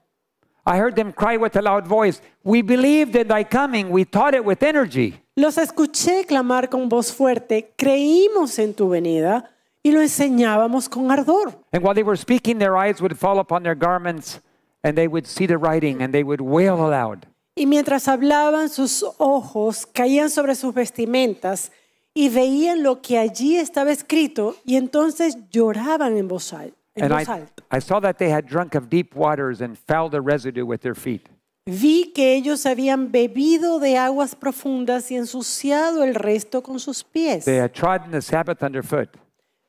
I heard them cry with a loud voice, We believed in thy coming, we taught it with energy. Los escuché clamar con voz fuerte, creímos en tu venida y lo enseñábamos con ardor. And while they were speaking, their eyes would fall upon their garments and they would see the writing and they would wail aloud. Y mientras hablaban, sus ojos caían sobre sus vestimentas y veían lo que allí estaba escrito y entonces lloraban en voz alta. and I, I, saw that they had drunk of deep waters and fouled the residue with their feet. Vi que ellos habían bebido de aguas profundas y ensuciado el resto con sus pies. They had trodden the Sabbath underfoot.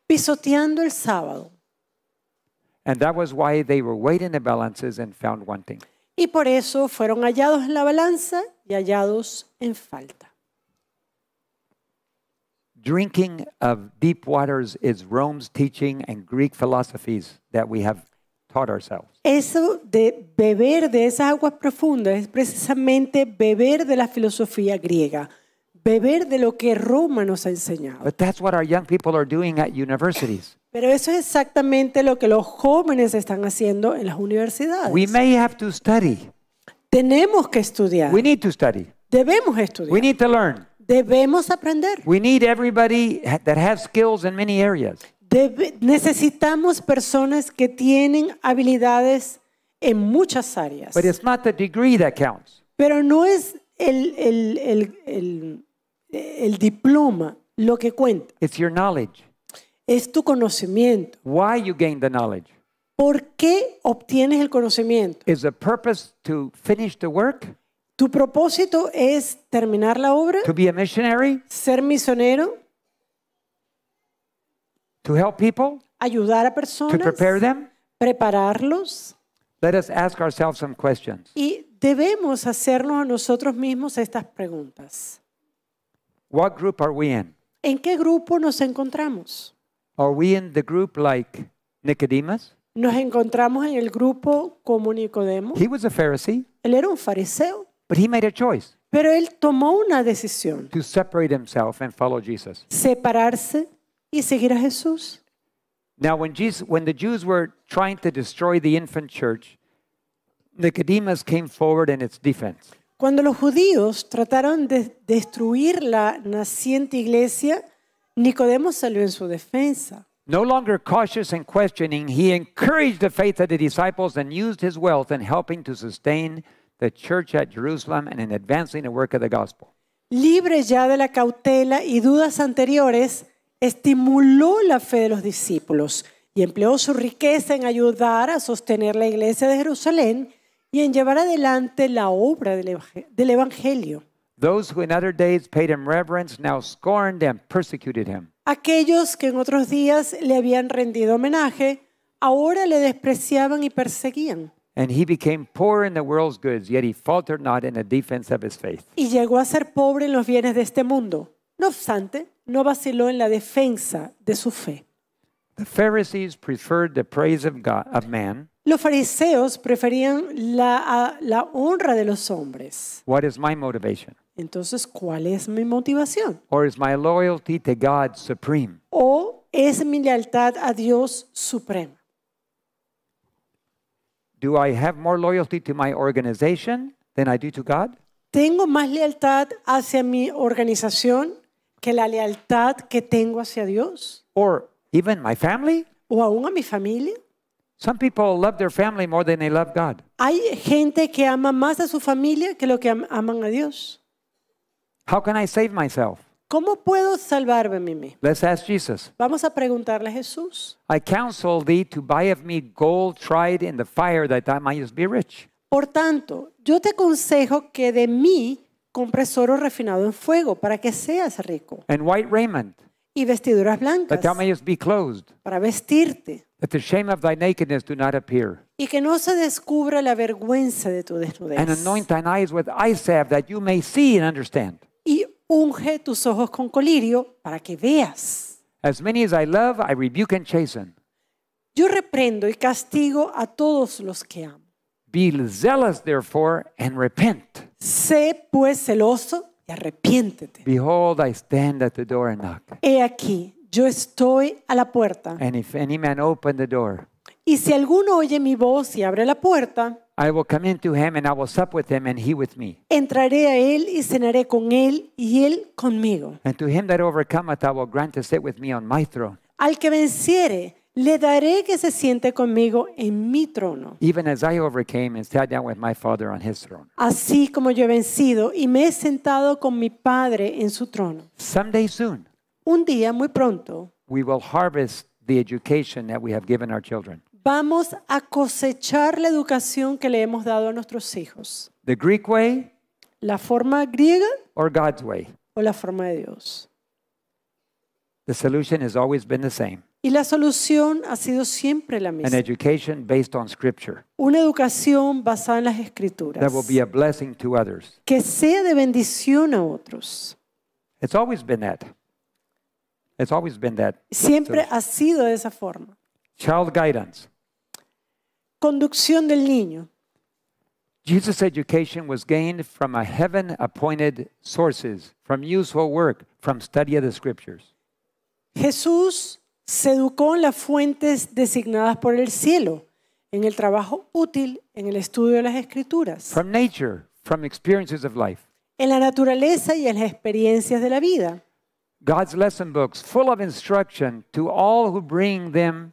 Pisoteando el sábado. And that was why they were weighed in the balances and found wanting. Y por eso fueron hallados en la balanza y hallados en falta. drinking of deep waters is Rome's teaching and Greek philosophies that we have taught ourselves. Eso de beber de esas aguas profundas es precisamente beber de la filosofía griega, beber de lo que Roma nos ha enseñado. But that's what our young people are doing at universities. Pero eso es exactamente lo que los jóvenes están haciendo en las universidades. We may have to study. Tenemos que estudiar. We need to study. Debemos estudiar. We need to learn. Debemos aprender. We need everybody that has skills in many areas. Debe, necesitamos personas que tienen habilidades en muchas áreas. But it's not the degree that counts. Pero no es el, el, el, el, el diploma lo que cuenta. It's your knowledge. Es tu conocimiento. Why you gain the knowledge. ¿Por qué obtienes el conocimiento? Is the purpose to finish the work? Tu propósito es terminar la obra, ser misionero, ayudar a personas, prepararlos. Let us ask ourselves some questions. Y debemos hacernos a nosotros mismos estas preguntas. ¿En qué grupo nos encontramos? Are we in Nos encontramos en el grupo como Nicodemo. He was a Pharisee. Él era un fariseo. But he made a choice Pero él tomó una decisión, to separate himself and follow Jesus. separarse y seguir a Jesús. Now, when, Jesus, when the Jews were trying to destroy the infant church, Nicodemus came forward in its defense. Cuando los judíos trataron de destruir la naciente iglesia, Nicodemo salió en su defensa. No longer cautious and questioning, he encouraged the faith of the disciples and used his wealth in helping to sustain the church at Jerusalem and in advancing the work of the gospel. Libre ya de la cautela y dudas anteriores, estimuló la fe de los discípulos y empleó su riqueza en ayudar a sostener la iglesia de Jerusalén y en llevar adelante la obra del evangelio. Aquellos que en otros días le habían rendido homenaje ahora le despreciaban y perseguían. And he became poor in the world's goods, yet he faltered not in the defense of his faith. Y llegó a ser pobre en los bienes de este mundo. No obstante, no vaciló en la defensa de su fe. The Pharisees preferred the praise of, God, of man. Los fariseos preferían la, la honra de los hombres. What is my motivation? Entonces, ¿cuál es mi motivación? Or is my loyalty to God supreme? ¿O es mi lealtad a Dios suprema? Do I have more loyalty to my organization than I do to God? Tengo más lealtad hacia mi organización que la lealtad que tengo hacia Dios Or even my family? o aún a mi familia. Some people love their family more than they love God. Hay gente que ama más a su familia que lo que aman a Dios. How can I save myself? ¿Cómo puedo salvarme, Mimi? Let's ask Jesus. Vamos a preguntarle a Jesús. I counsel thee to buy of me gold tried in the fire that thou mayest be rich. Por tanto, yo te aconsejo que de mí compres oro refinado en fuego para que seas rico. And white raiment. Y vestiduras blancas. That thou mayest be clothed. Para vestirte. That the shame of thy nakedness do not appear. Y que no se descubra la vergüenza de tu desnudez. And anoint thine eyes with eye salve that you may see and understand. unge tus ojos con colirio para que veas. As many as I love, I rebuke and chasten. Yo reprendo y castigo a todos los que amo. therefore, and repent. Sé pues celoso y arrepiéntete. Behold, I stand at the door and knock. He aquí, yo estoy a la puerta. y si alguno oye mi voz y abre la puerta, I will come into him and I will sup with him and he with me. Entraré a él y cenaré con él y él conmigo. And to him that overcometh I will grant to sit with me on my throne. Al que venciere le daré que se siente conmigo en mi trono. Even as I overcame and sat down with my father on his throne. Así como yo he vencido y me he sentado con mi padre en su trono. Someday soon. Un día muy pronto. We will harvest the education that we have given our children. vamos a cosechar la educación que le hemos dado a nuestros hijos. The Greek way, la forma griega or God's way. o la forma de Dios. The solution has always been the same. Y la solución ha sido siempre la misma. An education based on scripture. Una educación basada en las escrituras. That will be a blessing to others. Que sea de bendición a otros. It's always been that. It's always been that. Siempre ha sido de esa forma. Child guidance conducción del niño. Jesus' education was gained from a heaven appointed sources, from useful work, from study of the scriptures. Jesús se educó en las fuentes designadas por el cielo, en el trabajo útil, en el estudio de las escrituras. From nature, from experiences of life. En la naturaleza y en las experiencias de la vida. God's lesson books full of instruction to all who bring them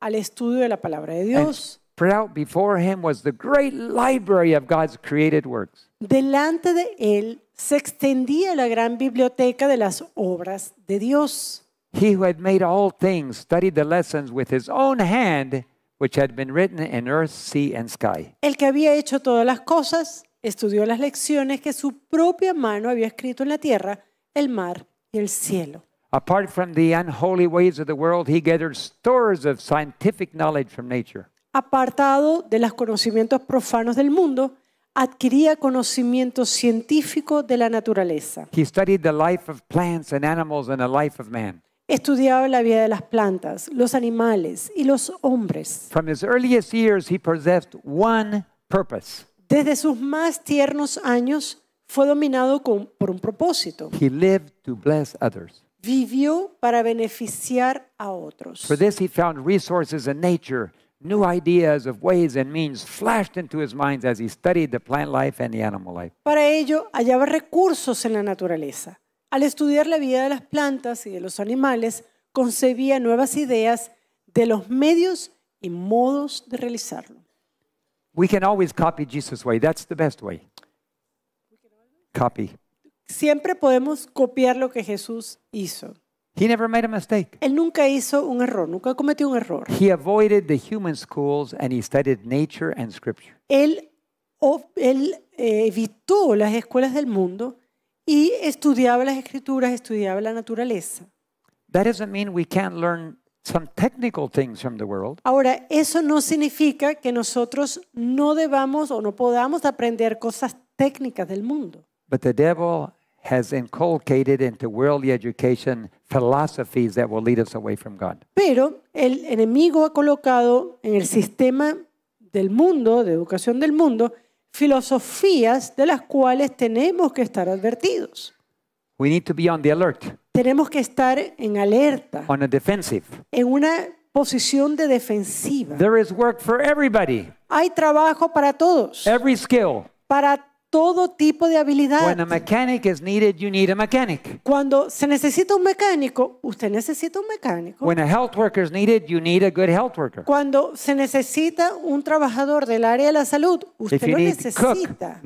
al estudio de la palabra de Dios. Delante de él se extendía la gran biblioteca de las obras de Dios. El que había hecho todas las cosas estudió las lecciones que su propia mano había escrito en la tierra, el mar y el cielo. Apart from the unholy ways of the world, he gathered stores of scientific knowledge from nature. Apartado de los conocimientos profanos del mundo, adquiría conocimiento científico de la naturaleza. He studied the life of plants and animals and the life of man. Estudiaba la vida de las plantas, los animales y los hombres. From his earliest years he possessed one purpose. Desde sus más tiernos años fue dominado con, por un propósito. He lived to bless others. vivió para beneficiar a otros. For this he found resources in nature, new ideas of ways and means flashed into his mind as he studied the plant life and the animal life. Para ello hallaba recursos en la naturaleza. Al estudiar la vida de las plantas y de los animales, concebía nuevas ideas de los medios y modos de realizarlo. We can always copy Jesus' way. That's the best way. Copy. Siempre podemos copiar lo que Jesús hizo. He Él nunca hizo un error, nunca cometió un error. Él, él evitó las escuelas del mundo y estudiaba las escrituras, estudiaba la naturaleza. Ahora, eso no significa que nosotros no debamos o no podamos aprender cosas técnicas del mundo. But has inculcated into worldly education philosophies that will lead us away from God. Pero el enemigo ha colocado en el sistema del mundo, de educación del mundo, filosofías de las cuales tenemos que estar advertidos. We need to be on the alert. Tenemos que estar en alerta. On a defensive. En una posición de defensiva. There is work for everybody. Hay trabajo para todos. Every skill. Para todo tipo de habilidades. Cuando se necesita un mecánico, usted necesita un mecánico. Cuando se necesita un trabajador del área de la salud, usted lo necesita.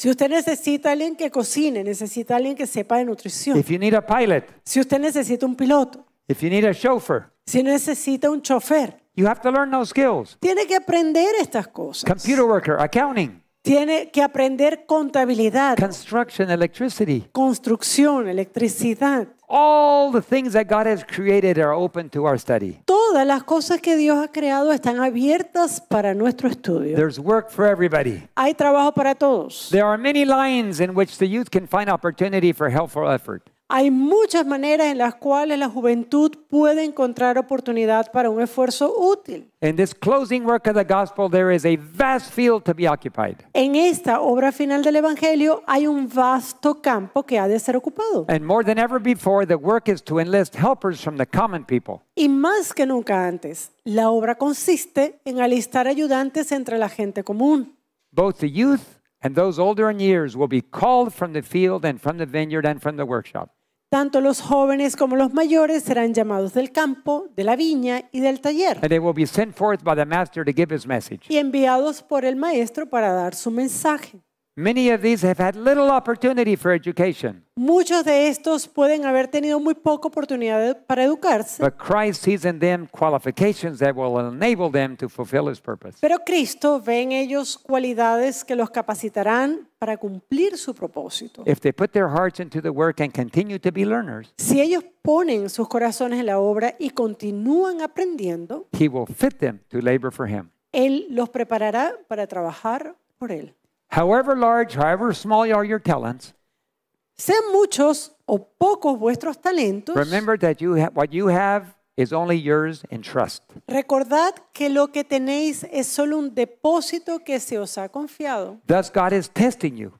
Si usted necesita alguien que cocine, necesita alguien que sepa de nutrición. pilot. Si usted necesita un piloto. If you chauffeur. Si necesita un chofer. You have to learn those skills. Tiene que aprender estas cosas. Computer worker, accounting. Tiene que aprender contabilidad. Construction, electricity. Construcción, electricidad. All the things that God has created are open to our study. Todas las cosas que Dios ha creado están abiertas para nuestro estudio. There's work for everybody. Hay trabajo para todos. There are many lines in which the youth can find opportunity for helpful effort. Hay muchas maneras en las cuales la juventud puede encontrar oportunidad para un esfuerzo útil. En esta obra final del evangelio hay un vasto campo que ha de ser ocupado. Y más que nunca antes, la obra consiste en alistar ayudantes entre la gente común. Both the youth and those older in years will be called from the field and from the vineyard and from the workshop. Tanto los jóvenes como los mayores serán llamados del campo, de la viña y del taller. Y enviados por el maestro para dar su mensaje education. Muchos de estos pueden haber tenido muy poca oportunidad para educarse. Pero Cristo ve en ellos cualidades que los capacitarán para cumplir su propósito. Si ellos ponen sus corazones en la obra y continúan aprendiendo, Él los preparará para trabajar por él. however large, however small are your talents, sean muchos o pocos vuestros talentos, remember that you ha- what you have is only yours in trust. recordad que lo que tenéis es solo un depósito que se os ha confiado. Thus, God is testing you,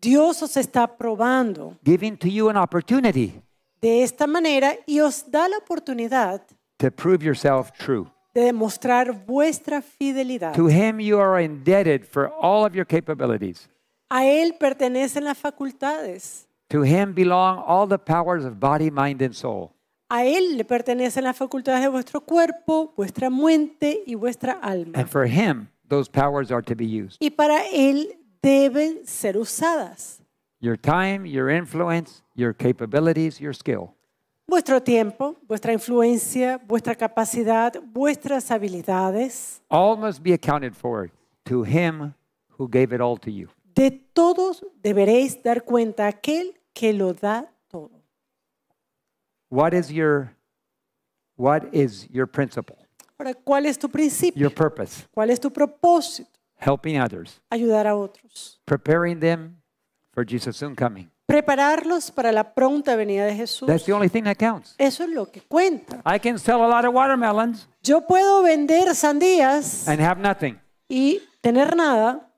Dios os está probando giving to you an opportunity de esta manera y os da la oportunidad to prove yourself true. de demostrar vuestra fidelidad. To him you are indebted for all of your capabilities. A él pertenecen las facultades. To him belong all the powers of body, mind and soul. A él le pertenecen las facultades de vuestro cuerpo, vuestra mente y vuestra alma. And for him those powers are to be used. Y para él deben ser usadas. Your time, your influence, your capabilities, your skill vuestro tiempo, vuestra influencia, vuestra capacidad, vuestras habilidades. All must be accounted for to him who gave it all to you. De todos deberéis dar cuenta a aquel que lo da todo. What is your what is your principle? ¿cuál es tu principio? Your purpose. ¿Cuál es tu propósito? Helping others. Ayudar a otros. Preparing them for Jesus soon coming prepararlos para la pronta venida de Jesús. Eso es lo que cuenta. Yo puedo vender sandías y tener nada,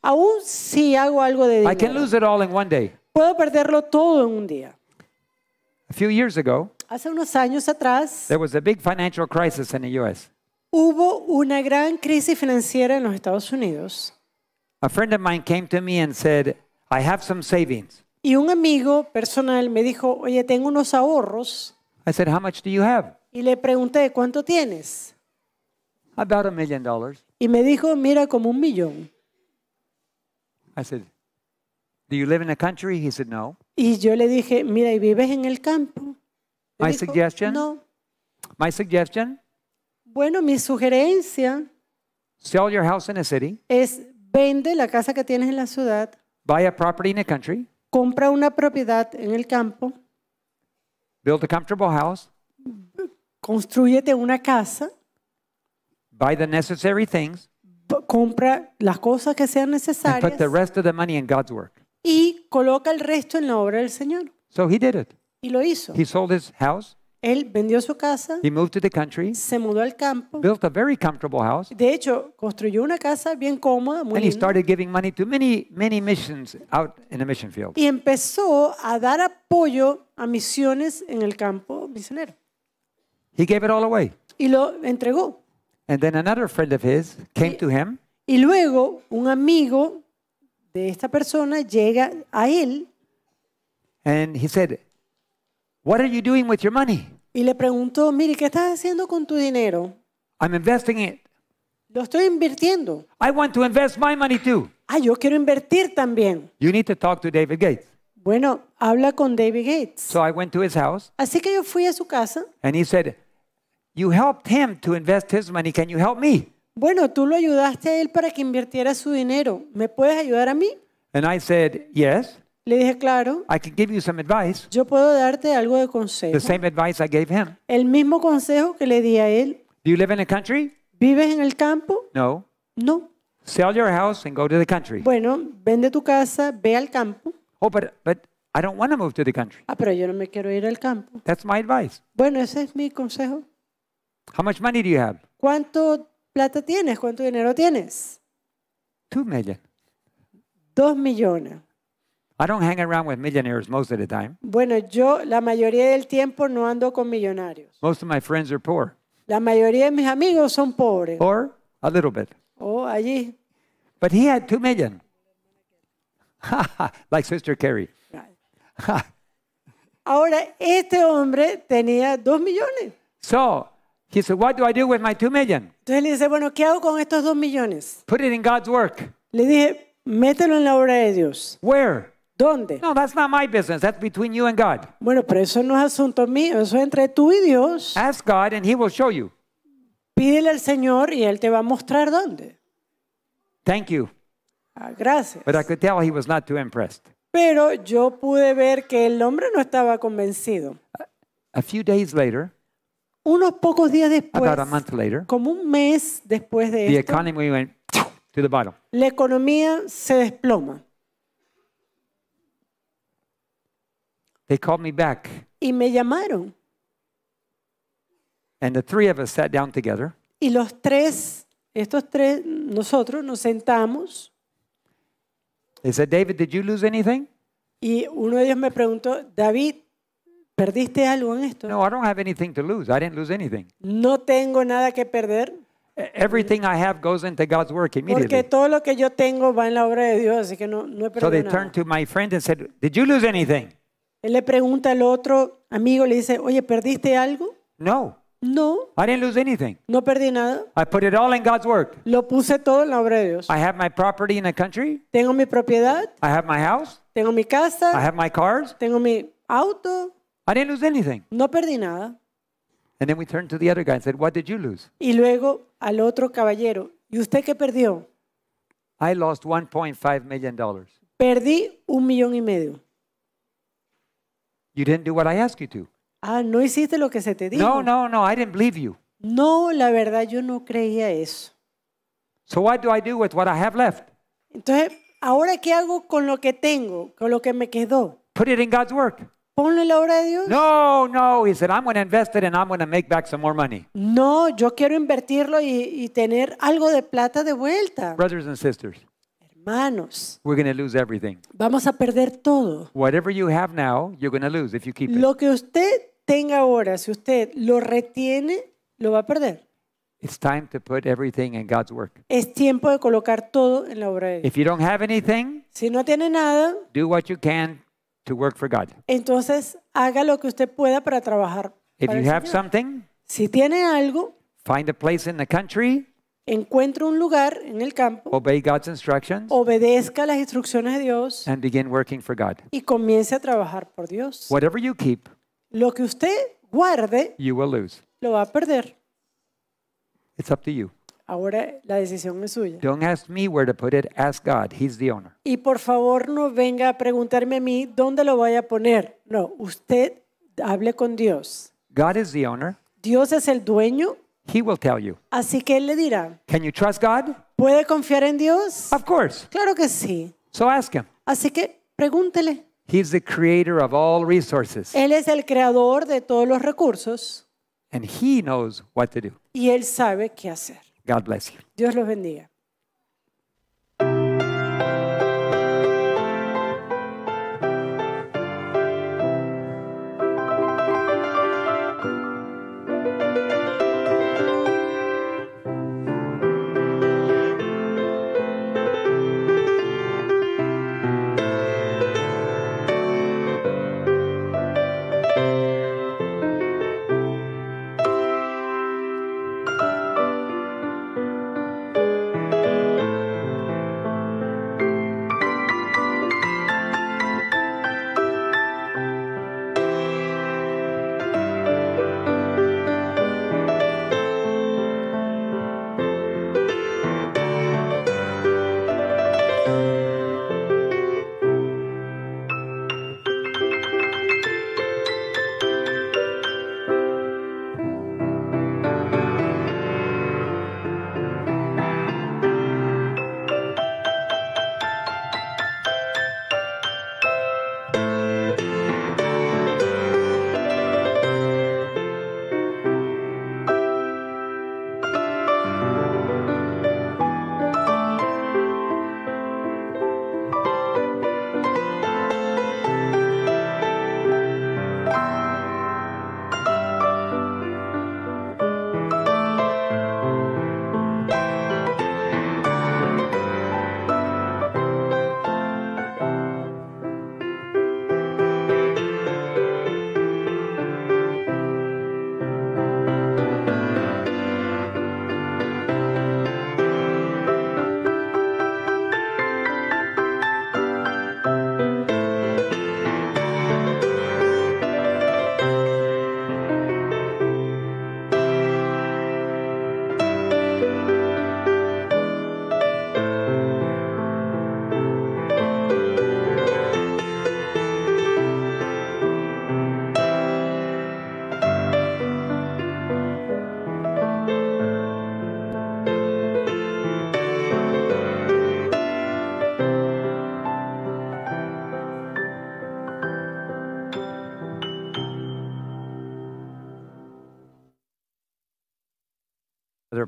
Aún si hago algo de dinero. Puedo perderlo todo en un día. Hace unos años atrás hubo una gran crisis financiera en los Estados Unidos a friend of mine came to me and said, I have some savings. Y un amigo personal me dijo, oye, tengo unos ahorros. I said, How much do you have? Y le pregunté, ¿cuánto tienes? About a million dollars. Y me dijo, mira, como un millón. I said, Do you live in a country? He said, No. Y yo le dije, mira, ¿y vives en el campo? My dijo, suggestion? No. My suggestion? Bueno, mi sugerencia. Sell your house in a city. Es Vende la casa que tienes en la ciudad. Buy a property in the country. Compra una propiedad en el campo. Build a comfortable house. Construyete una casa. Buy the necessary things. Compra las cosas que sean necesarias. And put the rest of the money in God's work. Y coloca el resto en la obra del Señor. So he did it. Y lo hizo. He sold his house. Él vendió su casa, He moved to the country, se mudó al campo. built a very comfortable house, De hecho, construyó una casa bien cómoda, muy and he started giving money to many, many missions out in the mission field. y empezó a dar apoyo a misiones en el campo misionero. He gave it all away. Y lo entregó. And then another friend of his came to him Y luego un amigo de esta persona llega a él and he said, What are you doing with your money? Y le preguntó, mire, ¿qué estás haciendo con tu dinero? I'm investing it. Lo estoy invirtiendo. I want to invest my money too. Ah, yo quiero invertir también. You need to talk to David Gates. Bueno, habla con David Gates. So I went to his house. Así que yo fui a su casa. And he said, "You helped him to invest his money. Can you help me?" Bueno, tú lo ayudaste a él para que invirtiera su dinero. ¿Me puedes ayudar a mí? And I said, "Yes." Le dije, claro, I can give you some advice, yo puedo darte algo de consejo. the same advice I gave him. El mismo consejo que le di a él. Do you live in a country? ¿Vives en el campo? No. No. Sell your house and go to the country. Bueno, vende tu casa, ve al campo. Oh, but, but I don't want to move to the country. Ah, pero yo no me quiero ir al campo. That's my advice. Bueno, ese es mi consejo. How much money do you have? ¿Cuánto plata tienes? ¿Cuánto dinero tienes? Two million. Dos millones. I don't hang around with millionaires most of the time. Bueno, yo la mayoría del tiempo no ando con millonarios. Most of my friends are poor. La mayoría de mis amigos son pobres. Or a little bit. Oh, allí. But he had two million. like Sister Carrie. Ahora, este hombre tenía dos millones. So, he said, what do I do with my two million? Entonces le dice, bueno, ¿qué hago con estos two millones? Put it in God's work. Le dije, mételo en la obra de Dios. Where? ¿Dónde? No, that's not my business. That's between you and God. Bueno, pero eso no es asunto mío, eso es entre tú y Dios. Ask God and he will show you. Pídele al Señor y él te va a mostrar dónde. Thank you. Ah, gracias. But I could tell he was not too impressed. Pero yo pude ver que el hombre no estaba convencido. A few days later, unos pocos días después, about a month later, como un mes después de the esto, economy went to the bottom. la economía se desploma. They called me back. Y me llamaron. And the three of us sat down together. Y los tres, estos tres, nosotros nos sentamos. They said, David, did you lose anything? Y uno de ellos me preguntó, David, ¿perdiste algo en esto? No, I don't have anything to lose. I didn't lose anything. No tengo nada que perder. Everything I have goes into God's work immediately. Porque todo lo que yo tengo va en la obra de Dios, así que no, no he perdido nada. so they nada. turned to my friend and said, "Did you lose anything?" Él le pregunta al otro amigo, le dice, oye, ¿perdiste algo? No. No, I didn't lose anything. no perdí nada. I put it all in God's work. Lo puse todo en la obra de Dios. I have my property in a country. Tengo mi propiedad, I have my house. tengo mi casa. I have my cars. tengo mi auto, I didn't lose anything. no perdí nada. And then we turned to the other guy and said, What did you lose? Y luego al otro caballero, ¿y usted qué perdió? I lost $1.5 million. dollars. Perdí un millón y medio. You didn't do what I asked you to. Ah, no hiciste lo que se te dijo. No, no, no, I didn't believe you. No, la verdad yo no creía eso. So what do I do with what I have left? Entonces, ahora qué hago con lo que tengo, con lo que me quedó? Put it in God's work. Ponlo en la obra de Dios. No, no, he said I'm going to invest it and I'm going to make back some more money. No, yo quiero invertirlo y, y tener algo de plata de vuelta. Brothers and sisters manos. We're going to lose everything. Vamos a perder todo. Whatever you have now, you're going to lose if you keep it. Lo que usted tenga ahora, si usted lo retiene, lo va a perder. It's time to put everything in God's work. Es tiempo de colocar todo en la obra de Dios. If you don't have anything, si no tiene nada, do what you can to work for God. Entonces, haga lo que usted pueda para trabajar. If para you el have Señor. something, si tiene algo, find a place in the country encuentro un lugar en el campo, obey God's instructions, obedezca las instrucciones de Dios and begin working for God. y comience a trabajar por Dios. Whatever you keep, lo que usted guarde, you will lose. lo va a perder. It's up to you. Ahora la decisión es suya. Don't ask me where to put it, ask God. He's the owner. Y por favor no venga a preguntarme a mí dónde lo voy a poner. No, usted hable con Dios. God is the owner. Dios es el dueño. Así que él le dirá. Can ¿Puede confiar en Dios? Of course. Claro que sí. Así que pregúntele. Él es el creador de todos los recursos. Y él sabe qué hacer. bless Dios los bendiga.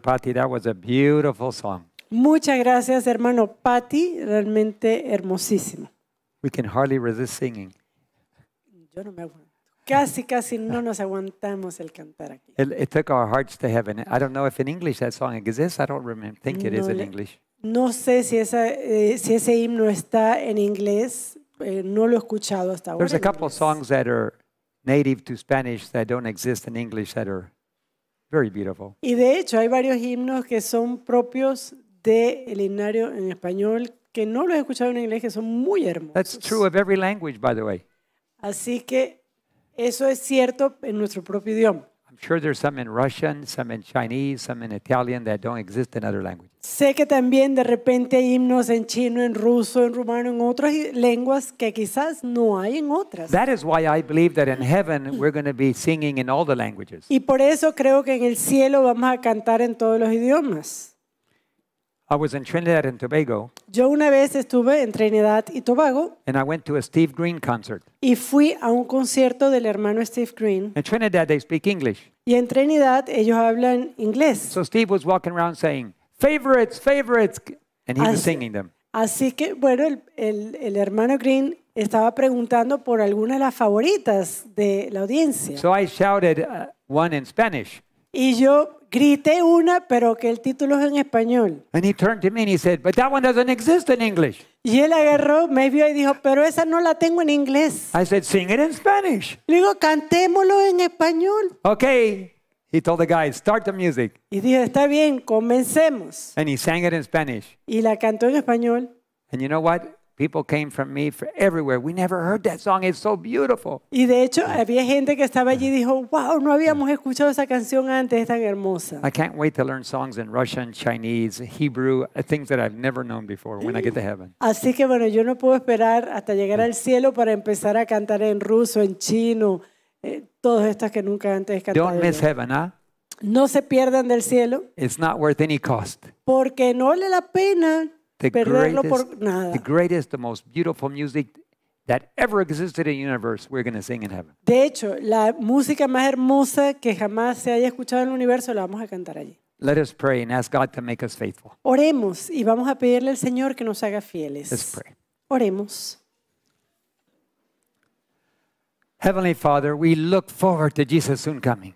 Patty. That was a beautiful song. Muchas gracias, hermano Patty. Realmente hermosísimo. We can hardly resist singing. Yo no me aguanto. Casi, casi no nos aguantamos el cantar aquí. It, it took our hearts to heaven. I don't know if in English that song exists. I don't remember. think it no is in English. No sé si, esa, eh, si ese himno está en inglés. Eh, no lo he escuchado hasta ahora. There's a couple of songs that are native to Spanish that don't exist in English that are Y de hecho hay varios himnos que son propios del el himnario en español que no los he escuchado en inglés que son muy hermosos. That's true of every language, by the way. Así que eso es cierto en nuestro propio idioma sure there's some in Russian, some in Chinese, some in Italian that don't exist in other languages. Sé que también de repente hay himnos en chino, en ruso, en rumano, en otras lenguas que quizás no hay en otras. That is why I believe that in heaven we're going to be singing in all the languages. Y por eso creo que en el cielo vamos a cantar en todos los idiomas. I was in Trinidad and Tobago. Yo una vez estuve en Trinidad y Tobago. And I went to a Steve Green concert. Y fui a un concierto del hermano Steve Green. In Trinidad they speak English. Y en Trinidad ellos hablan inglés. So Steve was walking around saying, "Favorites, favorites," and he así, was singing them. Así que bueno, el, el, el hermano Green estaba preguntando por algunas de las favoritas de la audiencia. So I shouted uh, one in Spanish. Y yo grité una, pero que el título es en español. And he turned to me and he said, "But that one doesn't exist in English." Y él agarró, me vio y dijo, "Pero esa no la tengo en inglés." I said, "Sing it in Spanish." Le digo, "Cantémoslo en español." Okay. He told the guys, "Start the music." Y dijo, "Está bien, comencemos." And he sang it in Spanish. Y la cantó en español. And you know what? People came from me for everywhere. We never heard that song. It's so beautiful. Y de hecho había gente que estaba allí y dijo, "Wow, no habíamos escuchado esa canción antes, es tan hermosa." I can't wait to learn songs in Russian, Chinese, Hebrew, uh, things that I've never known before when I get to heaven. Así que bueno, yo no puedo esperar hasta llegar al cielo para empezar a cantar en ruso, en chino, eh, todas estas que nunca antes canté. Don't miss heaven, ¿ah? No se pierdan del cielo. It's not worth any cost. Porque no vale la pena the perderlo greatest, por nada. The greatest, the most beautiful music that ever existed in universe, we're going to sing in heaven. De hecho, la música más hermosa que jamás se haya escuchado en el universo la vamos a cantar allí. Let us pray and ask God to make us faithful. Oremos y vamos a pedirle al Señor que nos haga fieles. Let's pray. Oremos. Heavenly Father, we look forward to Jesus soon coming.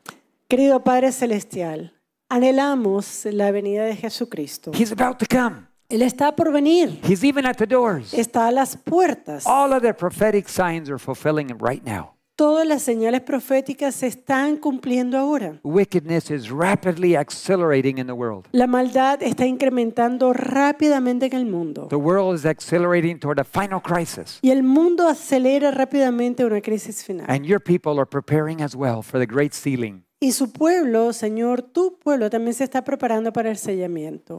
Querido Padre celestial, anhelamos la venida de Jesucristo. He's about to come. Él está por venir. He's even at the doors. Está a las puertas. All of the prophetic signs are fulfilling right now. Todas las señales proféticas se están cumpliendo ahora. Wickedness is rapidly accelerating in the world. La maldad está incrementando rápidamente en el mundo. The world is accelerating toward a final crisis. Y el mundo acelera rápidamente una crisis final. And your people are preparing as well for the great sealing. Y su pueblo, Señor, tu pueblo también se está preparando para el sellamiento.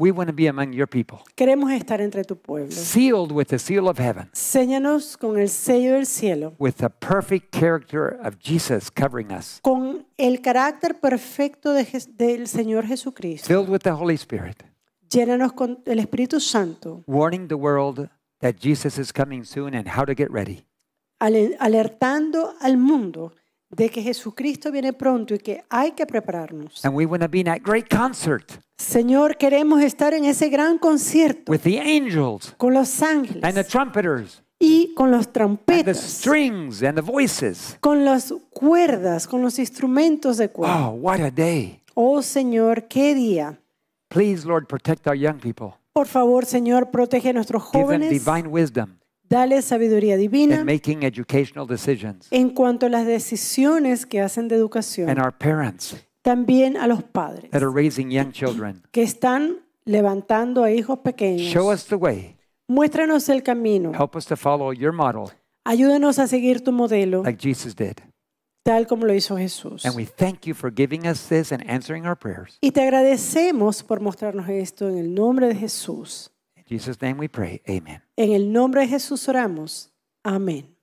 Queremos estar entre tu pueblo. Séñanos with con el sello del cielo. Con el carácter perfecto del Señor Jesucristo. Filled Llénanos con el Espíritu Santo. Alertando al mundo de que Jesucristo viene pronto y que hay que prepararnos. Señor, queremos estar en ese gran concierto con los ángeles y con los trompetas, con las cuerdas, con los instrumentos de cuerda. Oh, Oh Señor, qué día. Por favor, Señor, protege a nuestros jóvenes. wisdom. Dale sabiduría divina en cuanto a las decisiones que hacen de educación. también a los padres que están levantando a hijos pequeños. Muéstranos el camino. Ayúdenos Ayúdanos a seguir tu modelo. Tal como lo hizo Jesús. Y te agradecemos por mostrarnos esto en el nombre de Jesús. En el nombre de Jesús oramos. Amén.